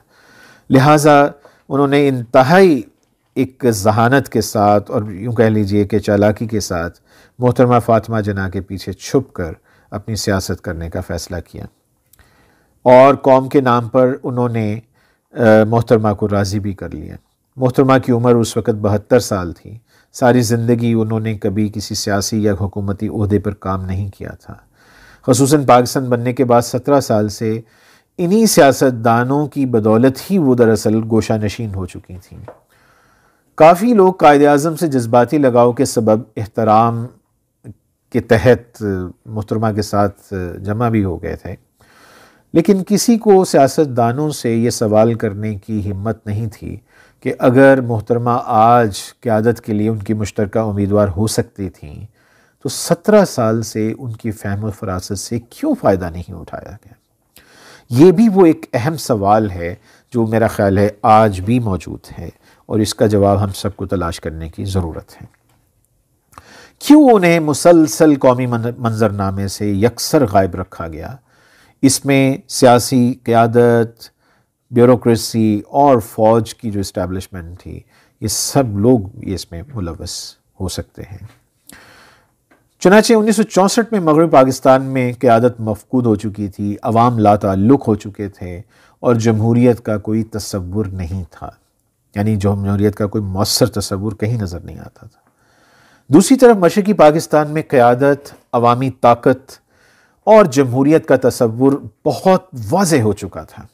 लिहाजा उन्होंने इंतहाई एक जहानत के साथ और यूँ कह लीजिए कि चालाकी के साथ मोहतरमा फातमा जना के पीछे छुप कर अपनी सियासत करने का फ़ैसला किया और कौम के नाम पर उन्होंने मोहतरमा को राज़ी भी कर लिया मोहतरमा की उम्र उस वक़्त बहत्तर साल थी सारी ज़िंदगी उन्होंने कभी किसी सियासी या हुकूमती अहदे पर काम नहीं किया था खसूस पाकिस्तान बनने के बाद सत्रह साल से इन्हीं सियासतदानों की बदौलत ही वो दरअसल गोशा नशीन हो चुकी थी काफ़ी लोग कायद अजम से जज्बाती लगाव के सबब एहतराम के तहत मोहतरमा के साथ जमा भी हो गए थे लेकिन किसी को सियासतदानों से ये सवाल करने की हिम्मत नहीं थी कि अगर मोहतरमा आज क्यादत के लिए उनकी मुश्तर उम्मीदवार हो सकती थी तो सत्रह साल से उनकी फहम फरासत से क्यों फ़ायदा नहीं उठाया गया ये भी वो एक अहम सवाल है जो मेरा ख्याल है आज भी मौजूद है और इसका जवाब हम सबको तलाश करने की ज़रूरत है क्यों उन्हें मुसलसल कौमी मंजरनामे से यकसर गायब रखा गया इसमें सियासी क़्यादत ब्यूरोसी और फ़ौज की जो इस्टेबलिशमेंट थी ये सब लोग इसमें मुलवस हो सकते हैं चुनाचे उन्नीस में मगरब पाकिस्तान में क़्यादत मफकूद हो चुकी थी अवाम लाताल्लुक हो चुके थे और जमहूरीत का कोई तस्वुर नहीं था यानी जमहूरीत का कोई मौसर तस्वुर कहीं नज़र नहीं आता था दूसरी तरफ मशरक़ी पाकिस्तान में क़्यादत अवामी ताकत और जमहूरीत का तस्वुर बहुत वाज हो चुका था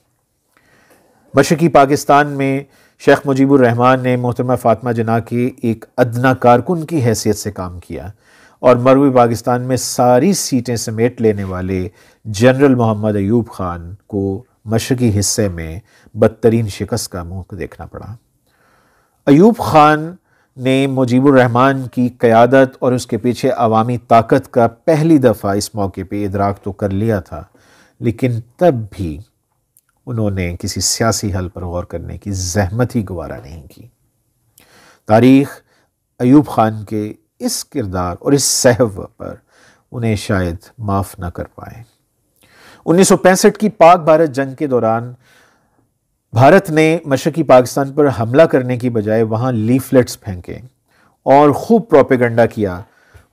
मशरकी पाकिस्तान में शेख मुजीबुररहमान ने मोहतरमा फ़ातिमा जना के एक अदना कारकुन की हैसियत से काम किया और मरवी पाकिस्तान में सारी सीटें समेट लेने वाले जनरल मोहम्मद एयूब ख़ान को मशरकी हिस्से में बदतरीन शिकस्त का मुँह देखना पड़ा अयूब ख़ान ने मुजीबुर रहमान की क़्यादत और उसके पीछे अवामी ताकत का पहली दफ़ा इस मौके पर इधराक तो कर लिया था लेकिन तब भी उन्होंने किसी सियासी हल पर गौर करने की जहमत ही गवारा नहीं की तारीख़ अयूब ख़ान के इस किरदार और इस सहव पर उन्हें शायद माफ़ ना कर पाए उन्नीस सौ पैंसठ की पाक भारत जंग के दौरान भारत ने मशरकी पाकिस्तान पर हमला करने की बजाय वहाँ लीफलेट्स फेंके और खूब प्रोपेगंडा किया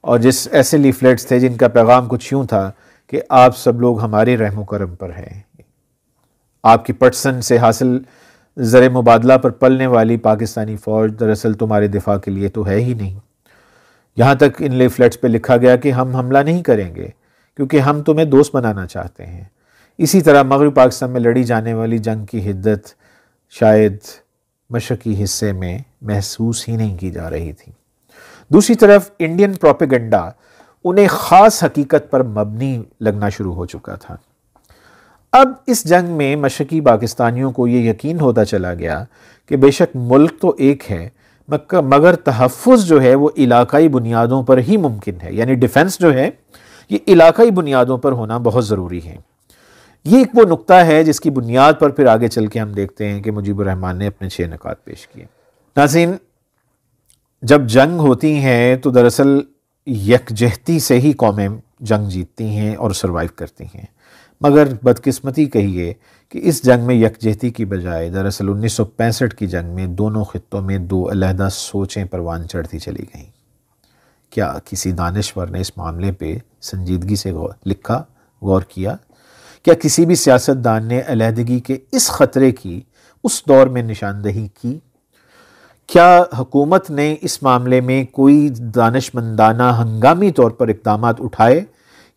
और जिस ऐसे लीफलेट्स थे जिनका पैगाम कुछ यूँ था कि आप सब लोग हमारे रहम करम पर हैं आपकी पटसन से हासिल ज़र मुबादला पर पलने वाली पाकिस्तानी फ़ौज दरअसल तुम्हारे दिफा के लिए तो है ही नहीं यहाँ तक इन लीफलेट्स पर लिखा गया कि हम हमला नहीं करेंगे क्योंकि हम तुम्हें दोस्त बनाना चाहते हैं इसी तरह मगरब पाकिस्तान में लड़ी जाने वाली जंग की हिद्दत शायद मशक़ी हिस्से में महसूस ही नहीं की जा रही थी दूसरी तरफ इंडियन प्रोपेगेंडा उन्हें ख़ास हकीकत पर मबनी लगना शुरू हो चुका था अब इस जंग में मशक़ी पाकिस्तानियों को ये यकीन होता चला गया कि बेशक मुल्क तो एक है मगर तहफ़ जो है वो इलाकई बुनियादों पर ही मुमकिन है यानी डिफेंस जो है ये इलाकई बुनियादों पर होना बहुत ज़रूरी है ये एक वो नुकता है जिसकी बुनियाद पर फिर आगे चल के हम देखते हैं कि मुजीब रहमान ने अपने छः नकात पेश किए नाजीन जब जंग होती हैं तो दरअसल यकजहती से ही कौमें जंग जीतती हैं और सरवाइव करती हैं मगर बदकिस्मती कहिए कि इस जंग में यकजहती की बजाय दरअसल 1965 की जंग में दोनों खत्ों में दो अलहदा सोचें परवान चढ़ती चली गईं क्या किसी दानश्वर ने इस मामले पे संजीदगी से गौर लिखा गौर किया क्या किसी भी सियासतदान ने अलहदगी के इस ख़तरे की उस दौर में निशानदही की क्या हुकूमत ने इस मामले में कोई दानशमंदाना हंगामी तौर पर इकदाम उठाए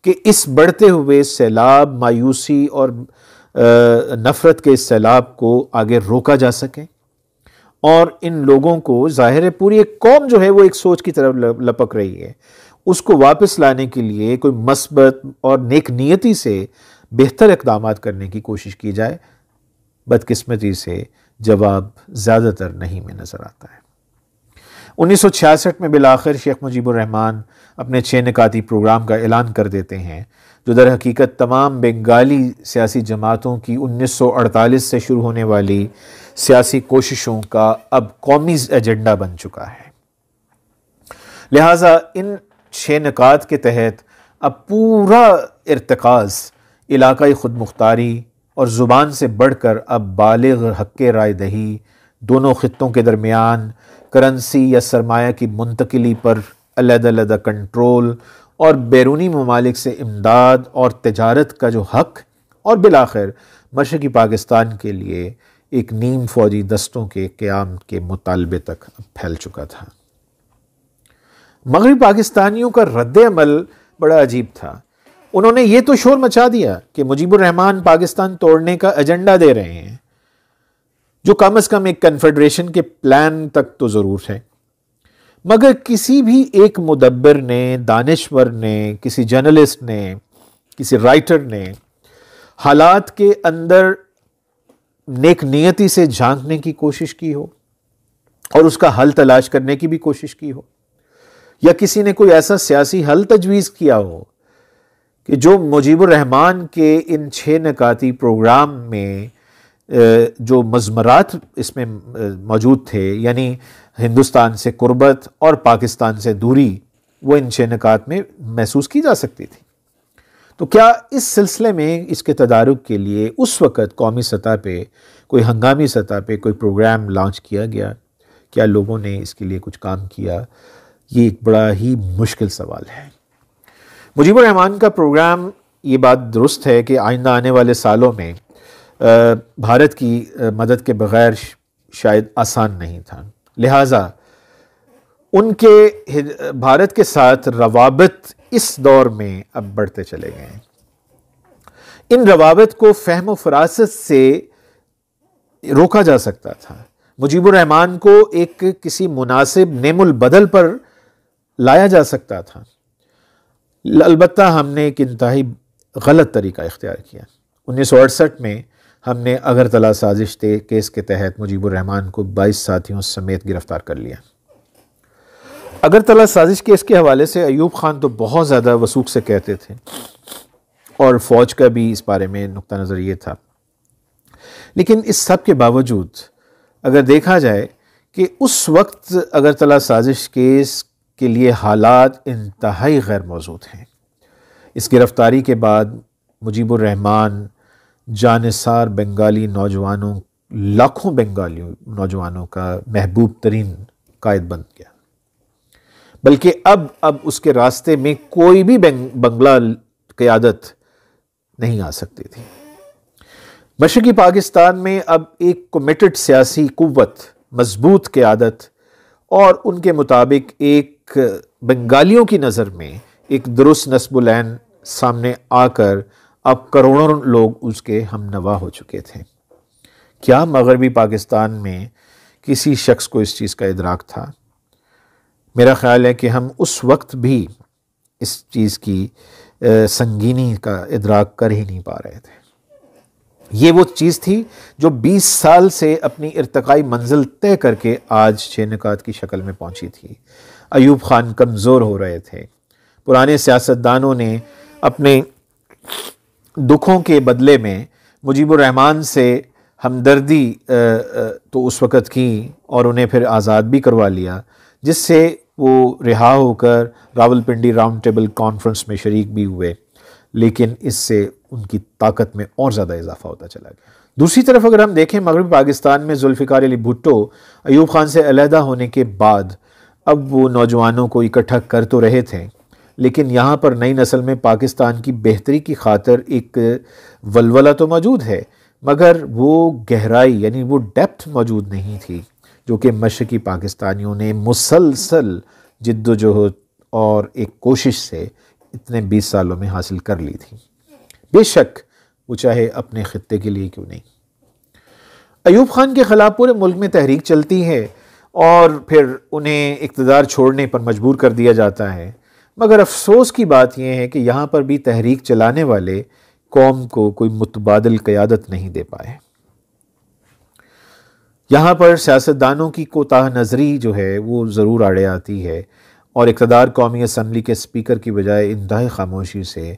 कि इस बढ़ते हुए सैलाब मायूसी और नफ़रत के इस सैलाब को आगे रोका जा सके और इन लोगों को ज़ाहिर है पूरी एक कौम जो है वो एक सोच की तरफ लपक रही है उसको वापस लाने के लिए कोई मस्बत और नेक नीयती से बेहतर इकदाम करने की कोशिश की जाए बदकस्मती से जवाब ज़्यादातर नहीं में नज़र आता है 1966 में बिलाखिर शेख मुजीबरहमान अपने छः निकाती प्रोग्राम का ऐलान कर देते हैं जो दर हकीकत तमाम बंगाली सियासी जमातों की 1948 से शुरू होने वाली सियासी कोशिशों का अब कौमी एजेंडा बन चुका है लिहाजा इन छः निकात के तहत अब पूरा इरतकाज़ इलाकई ख़ुद मुख्तारी और ज़ुबान से बढ़ कर अब बाल हक राय दही दोनों ख़त्ों के दरमियान करंसी या सरमाया की मुंतकली पर अलग कंट्रोल और बैरूनी ममालिक से इमदाद और तजारत का जो हक और बिल आखिर मशरक़ी पाकिस्तान के लिए एक नीम फौजी दस्तों के क़्याम के मुतालबे तक फैल चुका था मगरबी पाकिस्तानियों का रद्द अमल बड़ा अजीब था उन्होंने ये तो शोर मचा दिया कि मुजीबुर रहमान पाकिस्तान तोड़ने का एजेंडा दे रहे हैं जो कम अज़ कम एक कन्फेडरेशन के प्लान तक तो ज़रूर है मगर किसी भी एक मुदब्बर ने दानश्वर ने किसी जर्नलिस्ट ने किसी राइटर ने हालात के अंदर नेक नियति से झांकने की कोशिश की हो और उसका हल तलाश करने की भी कोशिश की हो या किसी ने कोई ऐसा सियासी हल तजवीज़ किया हो कि जो मुजीबरहमान के इन छः नकाती प्रोग्राम में जो मजमरात इसमें मौजूद थे यानी हिंदुस्तान से कुर्बत और पाकिस्तान से दूरी वो इन छः नकात में महसूस की जा सकती थी तो क्या इस सिलसिले में इसके तदारक के लिए उस वक़्त कौमी सतह पर कोई हंगामी सतह पर कोई प्रोग्राम लॉन्च किया गया क्या लोगों ने इसके लिए कुछ काम किया ये एक बड़ा ही मुश्किल सवाल है मुजीबर रहमान का प्रोग्राम ये बात दुरुस्त है कि आइंदा आने वाले सालों में भारत की मदद के बग़ैर शायद आसान नहीं था लिहाजा उनके भारत के साथ रवाबत इस दौर में अब बढ़ते चले गए हैं इन रवाबत को फहम फरासत से रोका जा सकता था मुजीबुर रहमान को एक किसी मुनासिब नेमुल बदल पर लाया जा सकता था अलबत् हमने एक इंतहाई गलत तरीका इख्तियार किया उन्नीस सौ अड़सठ में हमने अगर तला साजिश के केस के तहत मुजीबुररहमान को बाईस साथियों समेत गिरफ्तार कर लिया अगर तला साजिश केस के हवाले से अयूब खान तो बहुत ज़्यादा वसूख से कहते थे और फ़ौज का भी इस बारे में नुकता नज़र ये था लेकिन इस सब के बावजूद अगर देखा जाए कि उस वक्त अगर तला साजिश केस के लिए हालात इंतहाई गैर मौजूद हैं इस गिरफ़्तारी के बाद मुजीबरहमान जानसार बंगाली नौजवानों लाखों बंगाली नौजवानों का महबूब तरीन कायद बन गया बल्कि अब अब उसके रास्ते में कोई भी बंगला क़्यादत नहीं आ सकती थी मशरक़ी पाकिस्तान में अब एक कमिटेड सियासी कुत मजबूत क़्यादत और उनके मुताबिक एक एक बंगालियों की नज़र में एक दुरुस्त नस्बुलैन सामने आकर अब करोड़ों लोग उसके नवा हो चुके थे क्या मगरबी पाकिस्तान में किसी शख्स को इस चीज़ का इदराक था मेरा ख़्याल है कि हम उस वक्त भी इस चीज़ की संगीनी का इदराक कर ही नहीं पा रहे थे ये वो चीज़ थी जो 20 साल से अपनी इरतकाई मंजिल तय करके आज छः निकात की शक्ल में पहुंची थी अयूब खान कमज़ोर हो रहे थे पुराने सियासतदानों ने अपने दुखों के बदले में मुजीबरहमान से हमदर्दी तो उस वक़्त की और उन्हें फिर आज़ाद भी करवा लिया जिससे वो रिहा होकर रावलपिंडी राउंड टेबल कॉन्फ्रेंस में शरीक भी हुए लेकिन इससे उनकी ताकत में और ज़्यादा इजाफा होता चला गया दूसरी तरफ अगर हम देखें मगरबी पाकिस्तान में जुल्फ़िकार अली भुट्टो अयूब खान से अलहदा होने के बाद अब वो नौजवानों को इकट्ठा कर तो रहे थे लेकिन यहाँ पर नई नस्ल में पाकिस्तान की बेहतरी की खातर एक वलवला तो मौजूद है मगर वो गहराई यानी वो डेप्थ मौजूद नहीं थी जो कि मशरक़ी पाकिस्तानियों ने मुसलसल जद्दोजहद और एक कोशिश से इतने बीस सालों में हासिल कर ली थी बेशक वो चाहे अपने ख़त्े के लिए क्यों नहीं अयूब खान के ख़िलाफ़ पूरे मुल्क में तहरीक चलती है और फिर उन्हें इकतदार छोड़ने पर मजबूर कर दिया जाता है मगर अफसोस की बात यह है कि यहाँ पर भी तहरीक चलाने वाले कौम को कोई मुतबादल क़्यादत नहीं दे पाए यहाँ पर सियासतदानों की कोताह नजरी जो है वो ज़रूर आड़े आती है और इकतदार कौमी असम्बली के स्पीकर की बजाय इंतहा खामोशी से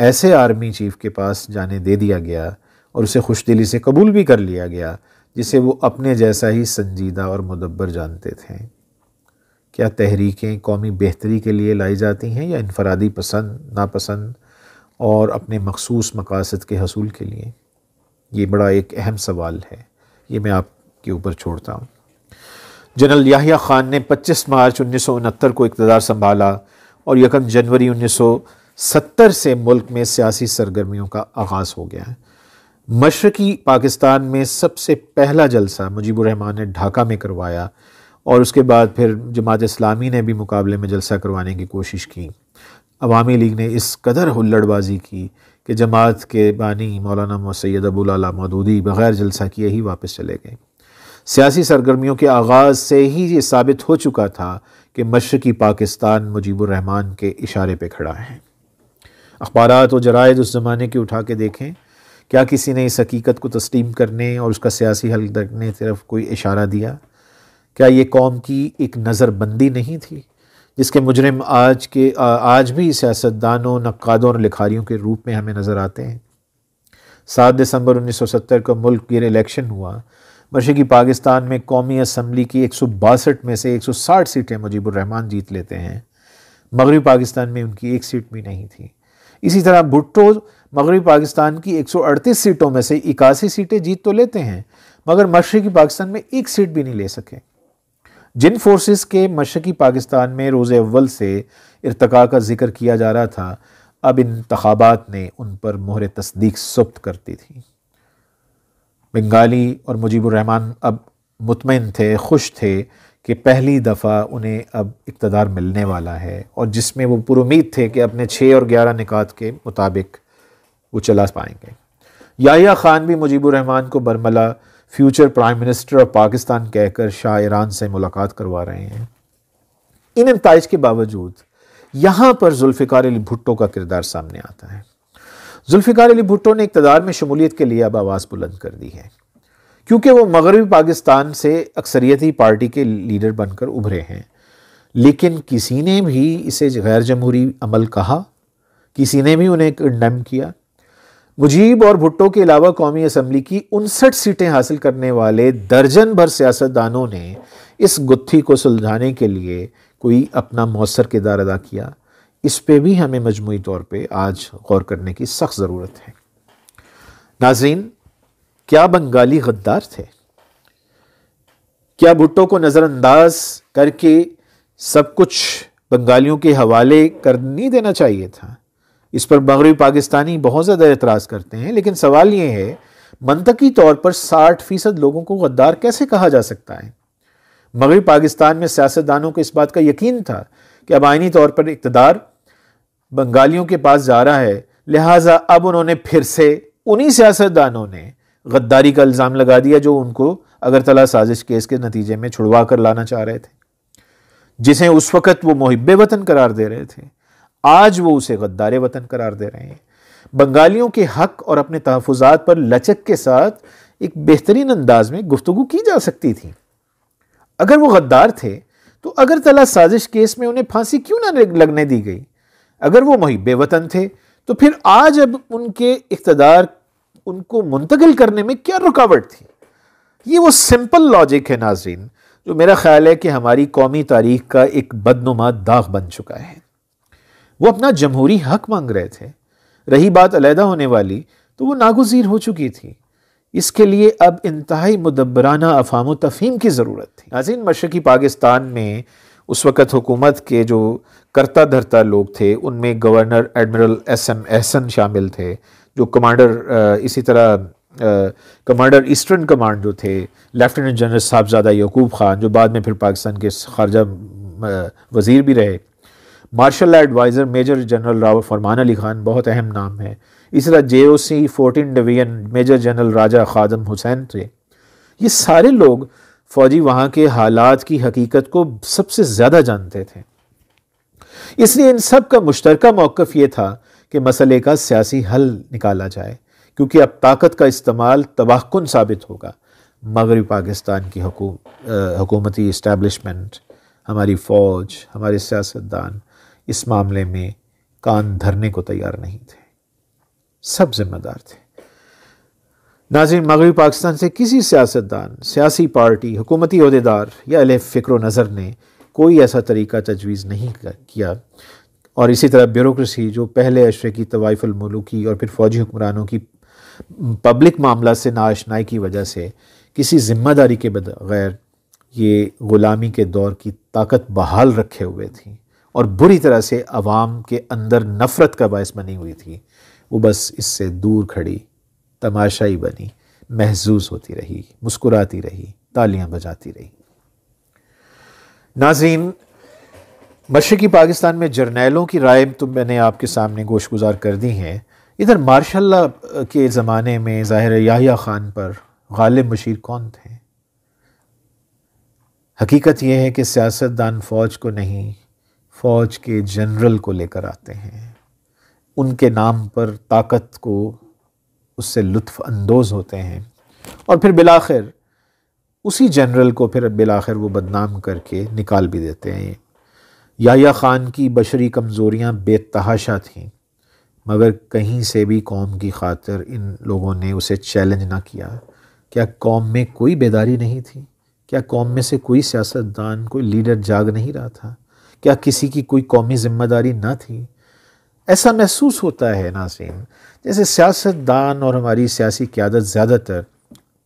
ऐसे आर्मी चीफ़ के पास जाने दे दिया गया और उसे खुश दिली से कबूल भी कर लिया गया जिसे वो अपने जैसा ही संजीदा और मुदब्बर जानते थे क्या तहरीकें कौमी बेहतरी के लिए लाई जाती हैं या इनफरादी पसंद नापसंद और अपने मखसूस मकासद के हसूल के लिए ये बड़ा एक अहम सवाल है ये मैं आपके ऊपर छोड़ता हूँ जनरल याहिया ख़ान ने 25 मार्च उन्नीस को इकतदार संभाला और यकम जनवरी 1970 से मुल्क में सियासी सरगर्मियों का आगाज़ हो गया है मशरकी पाकिस्तान में सबसे पहला जलसा मुजीबरहमान ने ढाका में करवाया और उसके बाद फिर जमात इस्लामी ने भी मुकाबले में जलसा करवाने की कोशिश की अवामी लीग ने इस कदर हुल्लड़बाजी की कि जमात के बानी मौलाना सैद अबूल मदूदी बग़ैर जलसा किए ही वापस चले गए सियासी सरगर्मियों के आगाज़ से ही ये साबित हो चुका था कि मशरकी पाकिस्तान मुजीबरहमान के इशारे पर खड़ा है अखबार और जराद उस ज़माने के उठा के देखें क्या किसी ने इस हकीकत को तस्लीम करने और उसका सियासी हल करने तरफ कोई इशारा दिया क्या ये कौम की एक नज़रबंदी नहीं थी जिसके मुजरम आज के आज भी सियासतदानों नक्कादों और लिखारियों के रूप में हमें नज़र आते हैं सात दिसंबर 1970 को मुल्क गिर इलेक्शन हुआ मशरक़ी पाकिस्तान में कौमी असम्बली की एक में से 160 सीटें मुजीबरहमान जीत लेते हैं मगरबी पाकिस्तान में उनकी एक सीट भी नहीं थी इसी तरह भुट्टो मगरबी पाकिस्तान की एक सौ अड़तीस सीटों में से इक्यासी सीटें जीत तो लेते हैं मगर मशरकी पाकिस्तान में एक सीट भी नहीं ले सके जिन फोर्स के मशरकी पाकिस्तान में रोज़ अव्वल से इरतका का जिक्र किया जा रहा था अब इंतबात ने उन पर मोहर तस्दीक सब्त करती थी बंगाली और मुजीबरहमान अब मुतमिन थे खुश थे कि पहली दफ़ा उन्हें अब इकतदार मिलने वाला है और जिसमें वो पुरुद थे कि अपने छः और ग्यारह निकात के मुताबिक वो चला पाएंगे याया खान भी मुजीबुररहमान को बर्मला future prime minister of Pakistan कहकर शाह ईरान से मुलाकात करवा रहे हैं इन नतज के बावजूद यहाँ पर जुल्फ़िकार अली भुट्टो का किरदार सामने आता है जुल्फ़िकार अली भुट्टो ने इकतदार में शमूलियत के लिए अब आवाज़ बुलंद कर दी है क्योंकि वो मगरबी पाकिस्तान से अक्सरियती पार्टी के लीडर बनकर उभरे हैं लेकिन किसी ने भी इसे गैर जमहूरी अमल कहा किसी ने भी उन्हें कंडम किया मुजीब और भुट्टो के अलावा कौमी असम्बली की उनसठ सीटें हासिल करने वाले दर्जन भर सियासतदानों ने इस गुत्थी को सुलझाने के लिए कोई अपना मौसर किरदार अदा किया इस पर भी हमें मजमू तौर पर आज गौर करने की सख्त ज़रूरत है नाजीन क्या बंगाली गद्दार थे क्या भुट्टो को नज़रअंदाज करके सब कुछ बंगालियों के हवाले कर नहीं देना चाहिए था इस पर मगरबी पाकिस्तानी बहुत ज़्यादा एतराज़ करते हैं लेकिन सवाल ये है मनतकी तौर पर साठ फ़ीसद लोगों को गद्दार कैसे कहा जा सकता है मगरबी पाकिस्तान में सियासतदानों को इस बात का यकीन था कि अब आइनी तौर पर इकतदार बंगालियों के पास जा रहा है लिहाजा अब उन्होंने फिर से उन्हीं सियासतदानों ने गद्दारी का इल्ज़ाम लगा दिया जो उनको अगरतला साजिश केस के नतीजे में छुड़वा कर लाना चाह रहे थे जिसे उस वक़्त वो मुहब वतन करार दे रहे थे आज वो उसे गद्दार वतन करार दे रहे हैं बंगालियों के हक और अपने तहफात पर लचक के साथ एक बेहतरीन अंदाज में गुफ्तु की जा सकती थी अगर वो गद्दार थे तो अगर तला साजिश केस में उन्हें फांसी क्यों ना लगने दी गई अगर वो मुहिब वतन थे तो फिर आज अब उनके इकतदार उनको मुंतकिल करने में क्या रुकावट थी ये वो सिंपल लॉजिक है नाजरीन जो मेरा ख्याल है कि हमारी कौमी तारीख का एक बदनुमा दाग बन चुका है वो अपना जमहूरी हक मांग रहे थे रही बात अलहदा होने वाली तो वो नागुजीर हो चुकी थी इसके लिए अब इंतहाई मुदबराना अफाम तफीम की ज़रूरत थी नाजीन मशरक़ी पाकिस्तान में उस वक़्त हुकूमत के जो करता धरता लोग थे उनमें governor admiral S M Ahsan शामिल थे जो कमांडर इसी तरह कमांडर ईस्टर्न कमांड जो थे लेफ्टिनेंट जनरल साहबजादा यकूब ख़ान जो बाद में फिर पाकिस्तान के खारजा वज़ीर भी रहे martial adviser major general Rao Farman Ali Khan बहुत अहम नाम है इस तरह J O C fourteen division major general Raja Khadim Hussain थे ये सारे लोग फ़ौजी वहाँ के हालात की हकीकत को सबसे ज़्यादा जानते थे इसलिए इन सब का मुश्तर मौक़ ये था कि मसले का सियासी हल निकाला जाए क्योंकि अब ताकत का इस्तेमाल तबाहकुन साबित होगा मगरबी पाकिस्तान की हकूमती इस्टेबलिशमेंट हमारी फ़ौज हमारे सियासतदान इस मामले में कान धरने को तैयार नहीं थे सब जिम्मेदार थे नाजिन मगरबी पाकिस्तान से किसी सियासतदान सियासी पार्टी हुकूमती अहदेदार या अल फ़िक्र नज़र ने कोई ऐसा तरीका तजवीज़ नहीं किया और इसी तरह ब्यूरोसी जो पहले अशरे की तवाइफुलमलूकी और फिर फ़ौजी हुक्मरानों की पब्लिक मामला से नाशनाई की वजह से किसी ज़िम्मेदारी के बगैर ये ग़ुलामी के दौर की ताकत बहाल रखे हुए थी और बुरी तरह से अवाम के अंदर नफ़रत का बायस बनी हुई थी वो बस इससे दूर खड़ी तमाशाई बनी महजूज होती रही मुस्कुराती रही तालियां बजाती रही नाजीन मशरक़ी पाकिस्तान में जर्नैलों की राय तो मैंने आपके सामने गोश गुजार कर दी हैं इधर मार्शाला के ज़माने में ज़ाहिर याहिया ख़ान पर गालिब मशीर कौन थे हकीकत यह है कि सियासतदान फ़ौज को नहीं फौज के जनरल को लेकर आते हैं उनके नाम पर ताकत को उससे लुत्फ अंदोज होते हैं और फिर बिलाखिर उसी जनरल को फिर बिलाखिर वो बदनाम करके निकाल भी देते हैं याया ख़ान की बशरी कमज़ोरियाँ बेतहाशा थीं मगर कहीं से भी कौम की खातर इन लोगों ने उसे चैलेंज ना किया क्या कौम में कोई बेदारी नहीं थी क्या कौम में से कोई सियासतदान कोई लीडर जाग नहीं रहा था क्या किसी की कोई कौमी जिम्मेदारी ना थी ऐसा महसूस होता है नासन जैसे सियासतदान और हमारी सियासी क्यादत ज़्यादातर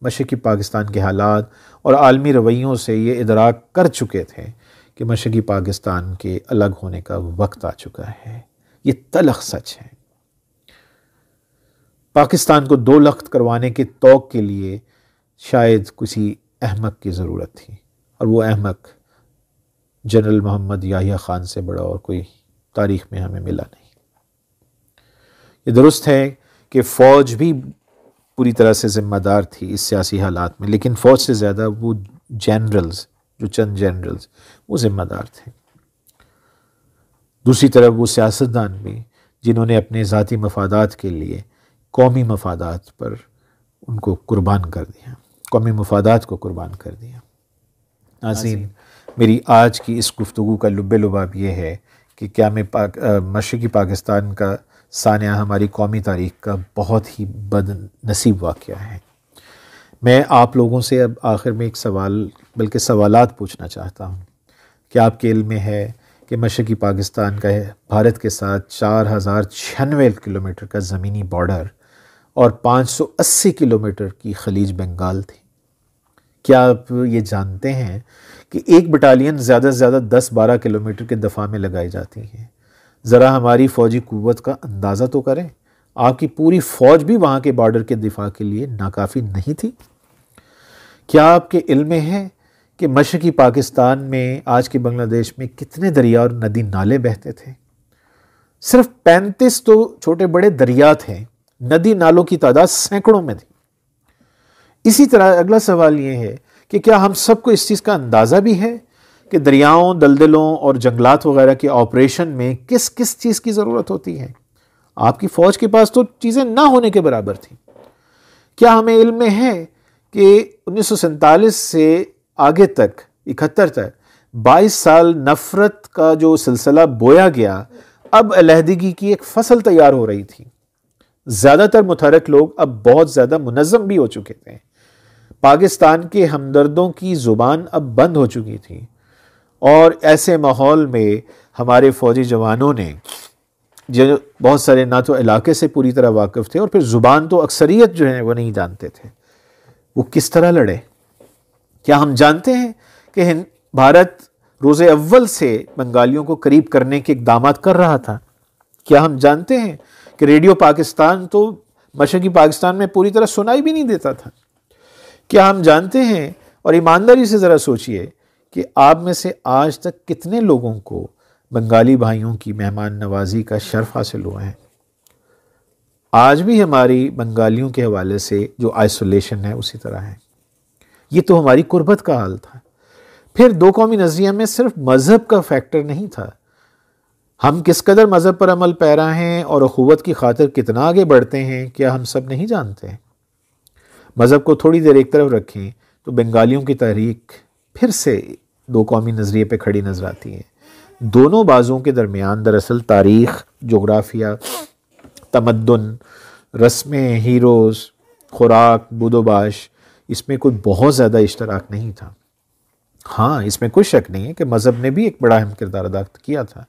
मशक़ी पाकिस्तान के हालात और आलमी रवैयों से ये इदराक कर चुके थे कि मशी पाकिस्तान के अलग होने का वक्त आ चुका है ये तलख सच है पाकिस्तान को दो लख्त करवाने के तोक़ के लिए शायद किसी अहमक की ज़रूरत थी और वो अहमक जनरल मोहम्मद याहिया ख़ान से बड़ा और कोई तारीख में हमें मिला नहीं ये दुरुस्त है कि फ़ौज भी पूरी तरह से ज़िम्मेदार थी इस सियासी हालात में लेकिन फ़ौज से ज़्यादा वो जनरल्स जो चंद जनरल्स वो ज़िम्मेदार थे दूसरी तरफ वो सियासतदान भी जिन्होंने अपने ज़ाती मफादात के लिए कौमी मफादात पर उनको कुर्बान कर दिया कौमी मफादात को कुर्बान कर दिया नाजीन मेरी आज की इस गुफ्तु का लुबे लुबाब ये है कि क्या मैं पाक मशरक़ी पाकिस्तान का सानिया हमारी कौमी तारीख का बहुत ही बद नसीब वाक़ है मैं आप लोगों से अब आखिर में एक सवाल बल्कि सवाल पूछना चाहता हूँ क्या आपके इल्म में है कि मशरक़ी पाकिस्तान का है भारत के साथ चार हज़ार छियानवे किलोमीटर का ज़मीनी बॉर्डर और 580 किलोमीटर की खलीज बंगाल थी क्या आप ये जानते हैं कि एक बटालियन ज़्यादा से ज़्यादा दस बारह किलोमीटर के दफ़ा में लगाई जाती हैं ज़रा हमारी फ़ौजी क़वत का अंदाज़ा तो करें आपकी पूरी फ़ौज भी वहाँ के बॉर्डर के दिफा के लिए नाकाफ़ी नहीं थी क्या आपके इल्म है कि मशरक़ी पाकिस्तान में आज के बांग्लादेश में कितने दरिया और नदी नाले बहते थे सिर्फ पैंतीस तो छोटे बड़े दरिया थे नदी नालों की तादाद सैकड़ों में थी इसी तरह अगला सवाल ये है कि क्या हम सबको इस चीज़ का अंदाज़ा भी है कि दरियाओं दलदलों और जंगलात वगैरह के ऑपरेशन में किस किस चीज़ की ज़रूरत होती है आपकी फ़ौज के पास तो चीज़ें ना होने के बराबर थी क्या हमें इल्म में है कि उन्नीस से आगे तक इकहत्तर तक 22 साल नफ़रत का जो सिलसिला बोया गया अब अलहदगी की एक फसल तैयार हो रही थी ज़्यादातर मुतहरक लोग अब बहुत ज़्यादा मुनज़म भी हो चुके थे पाकिस्तान के हमदर्दों की ज़ुबान अब बंद हो चुकी थी और ऐसे माहौल में हमारे फ़ौजी जवानों ने जो बहुत सारे ना तो इलाके से पूरी तरह वाकिफ़ थे और फिर ज़ुबान तो अक्सरियत जो है वो नहीं जानते थे वो किस तरह लड़े क्या हम जानते हैं कि भारत रोज़ अव्वल से बंगालियों को करीब करने के इकदाम कर रहा था क्या हम जानते हैं कि रेडियो पाकिस्तान तो मशरक़ी पाकिस्तान में पूरी तरह सुनाई भी नहीं देता था क्या हम जानते हैं और ईमानदारी से ज़रा सोचिए कि आप में से आज तक कितने लोगों को बंगाली भाइयों की मेहमान नवाजी का शर्फ हासिल हुआ है आज भी हमारी बंगालियों के हवाले से जो आइसोलेशन है उसी तरह है ये तो हमारी कुर्बत का हाल था फिर दो कौमी नजरिया में सिर्फ मज़हब का फैक्टर नहीं था हम किस कदर मज़हब पर अमल पैरा हैं और अख़ुवत की खातर कितना आगे बढ़ते हैं क्या हम सब नहीं जानते हैं मज़हब को थोड़ी देर एक तरफ रखें तो बंगालियों की तहरीक फिर से दो कौमी नज़रिए पर खड़ी नज़र आती है दोनों बाज़ों के दरमियान दरअसल तारीख़ जोग्राफिया तमदन रस्में हीरोज़ खुराक बुदोबाश इसमें कोई बहुत ज़्यादा इश्तराक नहीं था हाँ इसमें कोई शक नहीं है कि मज़हब ने भी एक बड़ा अहम किरदार अदा किया था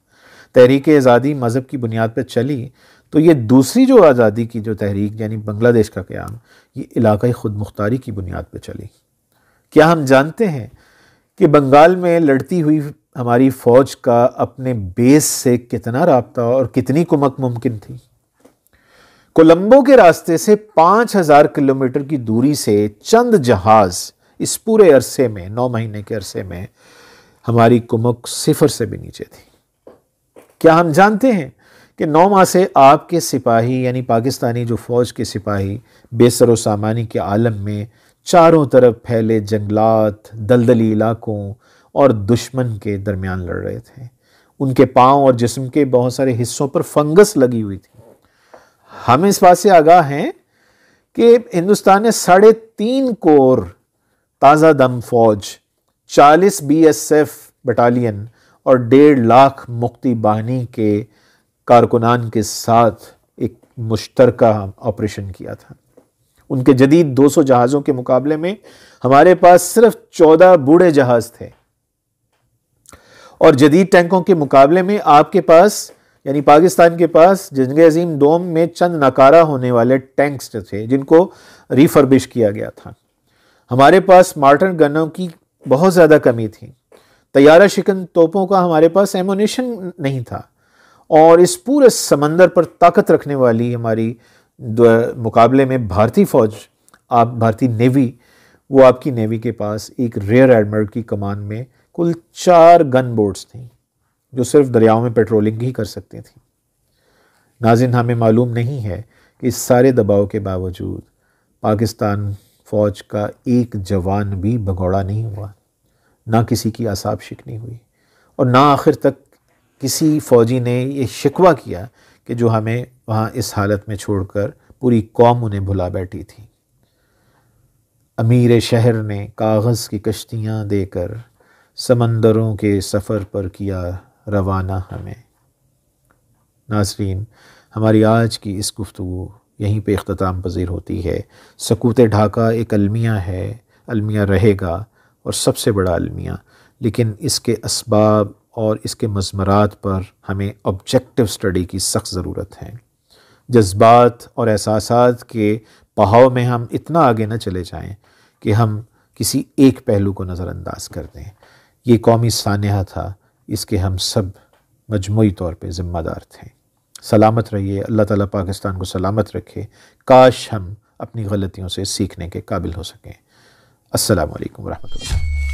तहरीक आज़ादी मज़हब की बुनियाद पर चली तो ये दूसरी जो आज़ादी की जो तहरीक यानी बांग्लादेश का क्याम ये इलाकई ख़ुद मुख्तारी की बुनियाद पर चली क्या हम जानते हैं कि बंगाल में लड़ती हुई हमारी फ़ौज का अपने बेस से कितना रबता और कितनी कुमक मुमकिन थी कोलंबो के रास्ते से 5000 किलोमीटर की दूरी से चंद जहाज़ इस पूरे अरसे में नौ महीने के अरसे में हमारी कुमक सिफर से भी नीचे थी क्या हम जानते हैं कि नौ माह से आपके सिपाही यानी पाकिस्तानी जो फ़ौज के सिपाही बेसर सामानी के आलम में चारों तरफ फैले जंगलात दलदली इलाकों और दुश्मन के दरमियान लड़ रहे थे उनके पाँव और जिस्म के बहुत सारे हिस्सों पर फंगस लगी हुई थी हम इस बात से आगाह हैं कि हिंदुस्तान ने साढ़े तीन कोर ताज़ा दम फौज चालीस बी एस एफ बटालियन और डेढ़ लाख मुक्ति बाहनी के कारकुनान के साथ एक मुश्तरका ऑपरेशन किया था उनके जदीद दो सौ जहाज़ों के मुकाबले में हमारे पास सिर्फ चौदह बूढ़े जहाज़ थे और जदीद टैंकों के मुकाबले में आपके पास यानी पाकिस्तान के पास जंग अजीम डोम में चंद नकारा होने वाले टैंक्स थे जिनको रिफर्बिश किया गया था हमारे पास मार्टन गनों की बहुत ज़्यादा कमी थी तैयारा शिकन तोपों का हमारे पास एमोनेशन नहीं था और इस पूरे समंदर पर ताकत रखने वाली हमारी मुकाबले में भारतीय फ़ौज आप भारतीय नेवी वो आपकी नेवी के पास एक रेयर एडमिरल की कमान में कुल चार गन बोट्स थी जो सिर्फ दरियाओं में पेट्रोलिंग ही कर सकती थी नाजिन हमें मालूम नहीं है कि इस सारे दबाव के बावजूद पाकिस्तान फ़ौज का एक जवान भी भगौड़ा नहीं हुआ ना किसी की आसाब शिकनी हुई और ना आखिर तक किसी फ़ौजी ने ये शिकवा किया कि जो हमें वहाँ इस हालत में छोड़कर पूरी कौम उन्हें भुला बैठी थी अमीर शहर ने कागज़ की कश्तियाँ देकर समंदरों के सफ़र पर किया रवाना हमें नासरीन हमारी आज की इस गुफ्तु यहीं पे अख्ताम पजीर होती है सकूत ढाका एक अलमिया है अलमिया रहेगा और सबसे बड़ा अलमिया लेकिन इसके इसबाब और इसके मजमरात पर हमें ऑब्जेक्टिव स्टडी की सख्त ज़रूरत है जज्बात और एहसास के बहाव में हम इतना आगे न चले जाएं कि हम किसी एक पहलू को नज़रअंदाज कर दें ये कौमी सानहा था इसके हम सब मजमू तौर पर ज़िम्मेदार थे सलामत रहिए अल्लाह ताला पाकिस्तान को सलामत रखे काश हम अपनी गलतियों से सीखने के काबिल हो सकें असलकम वरहमल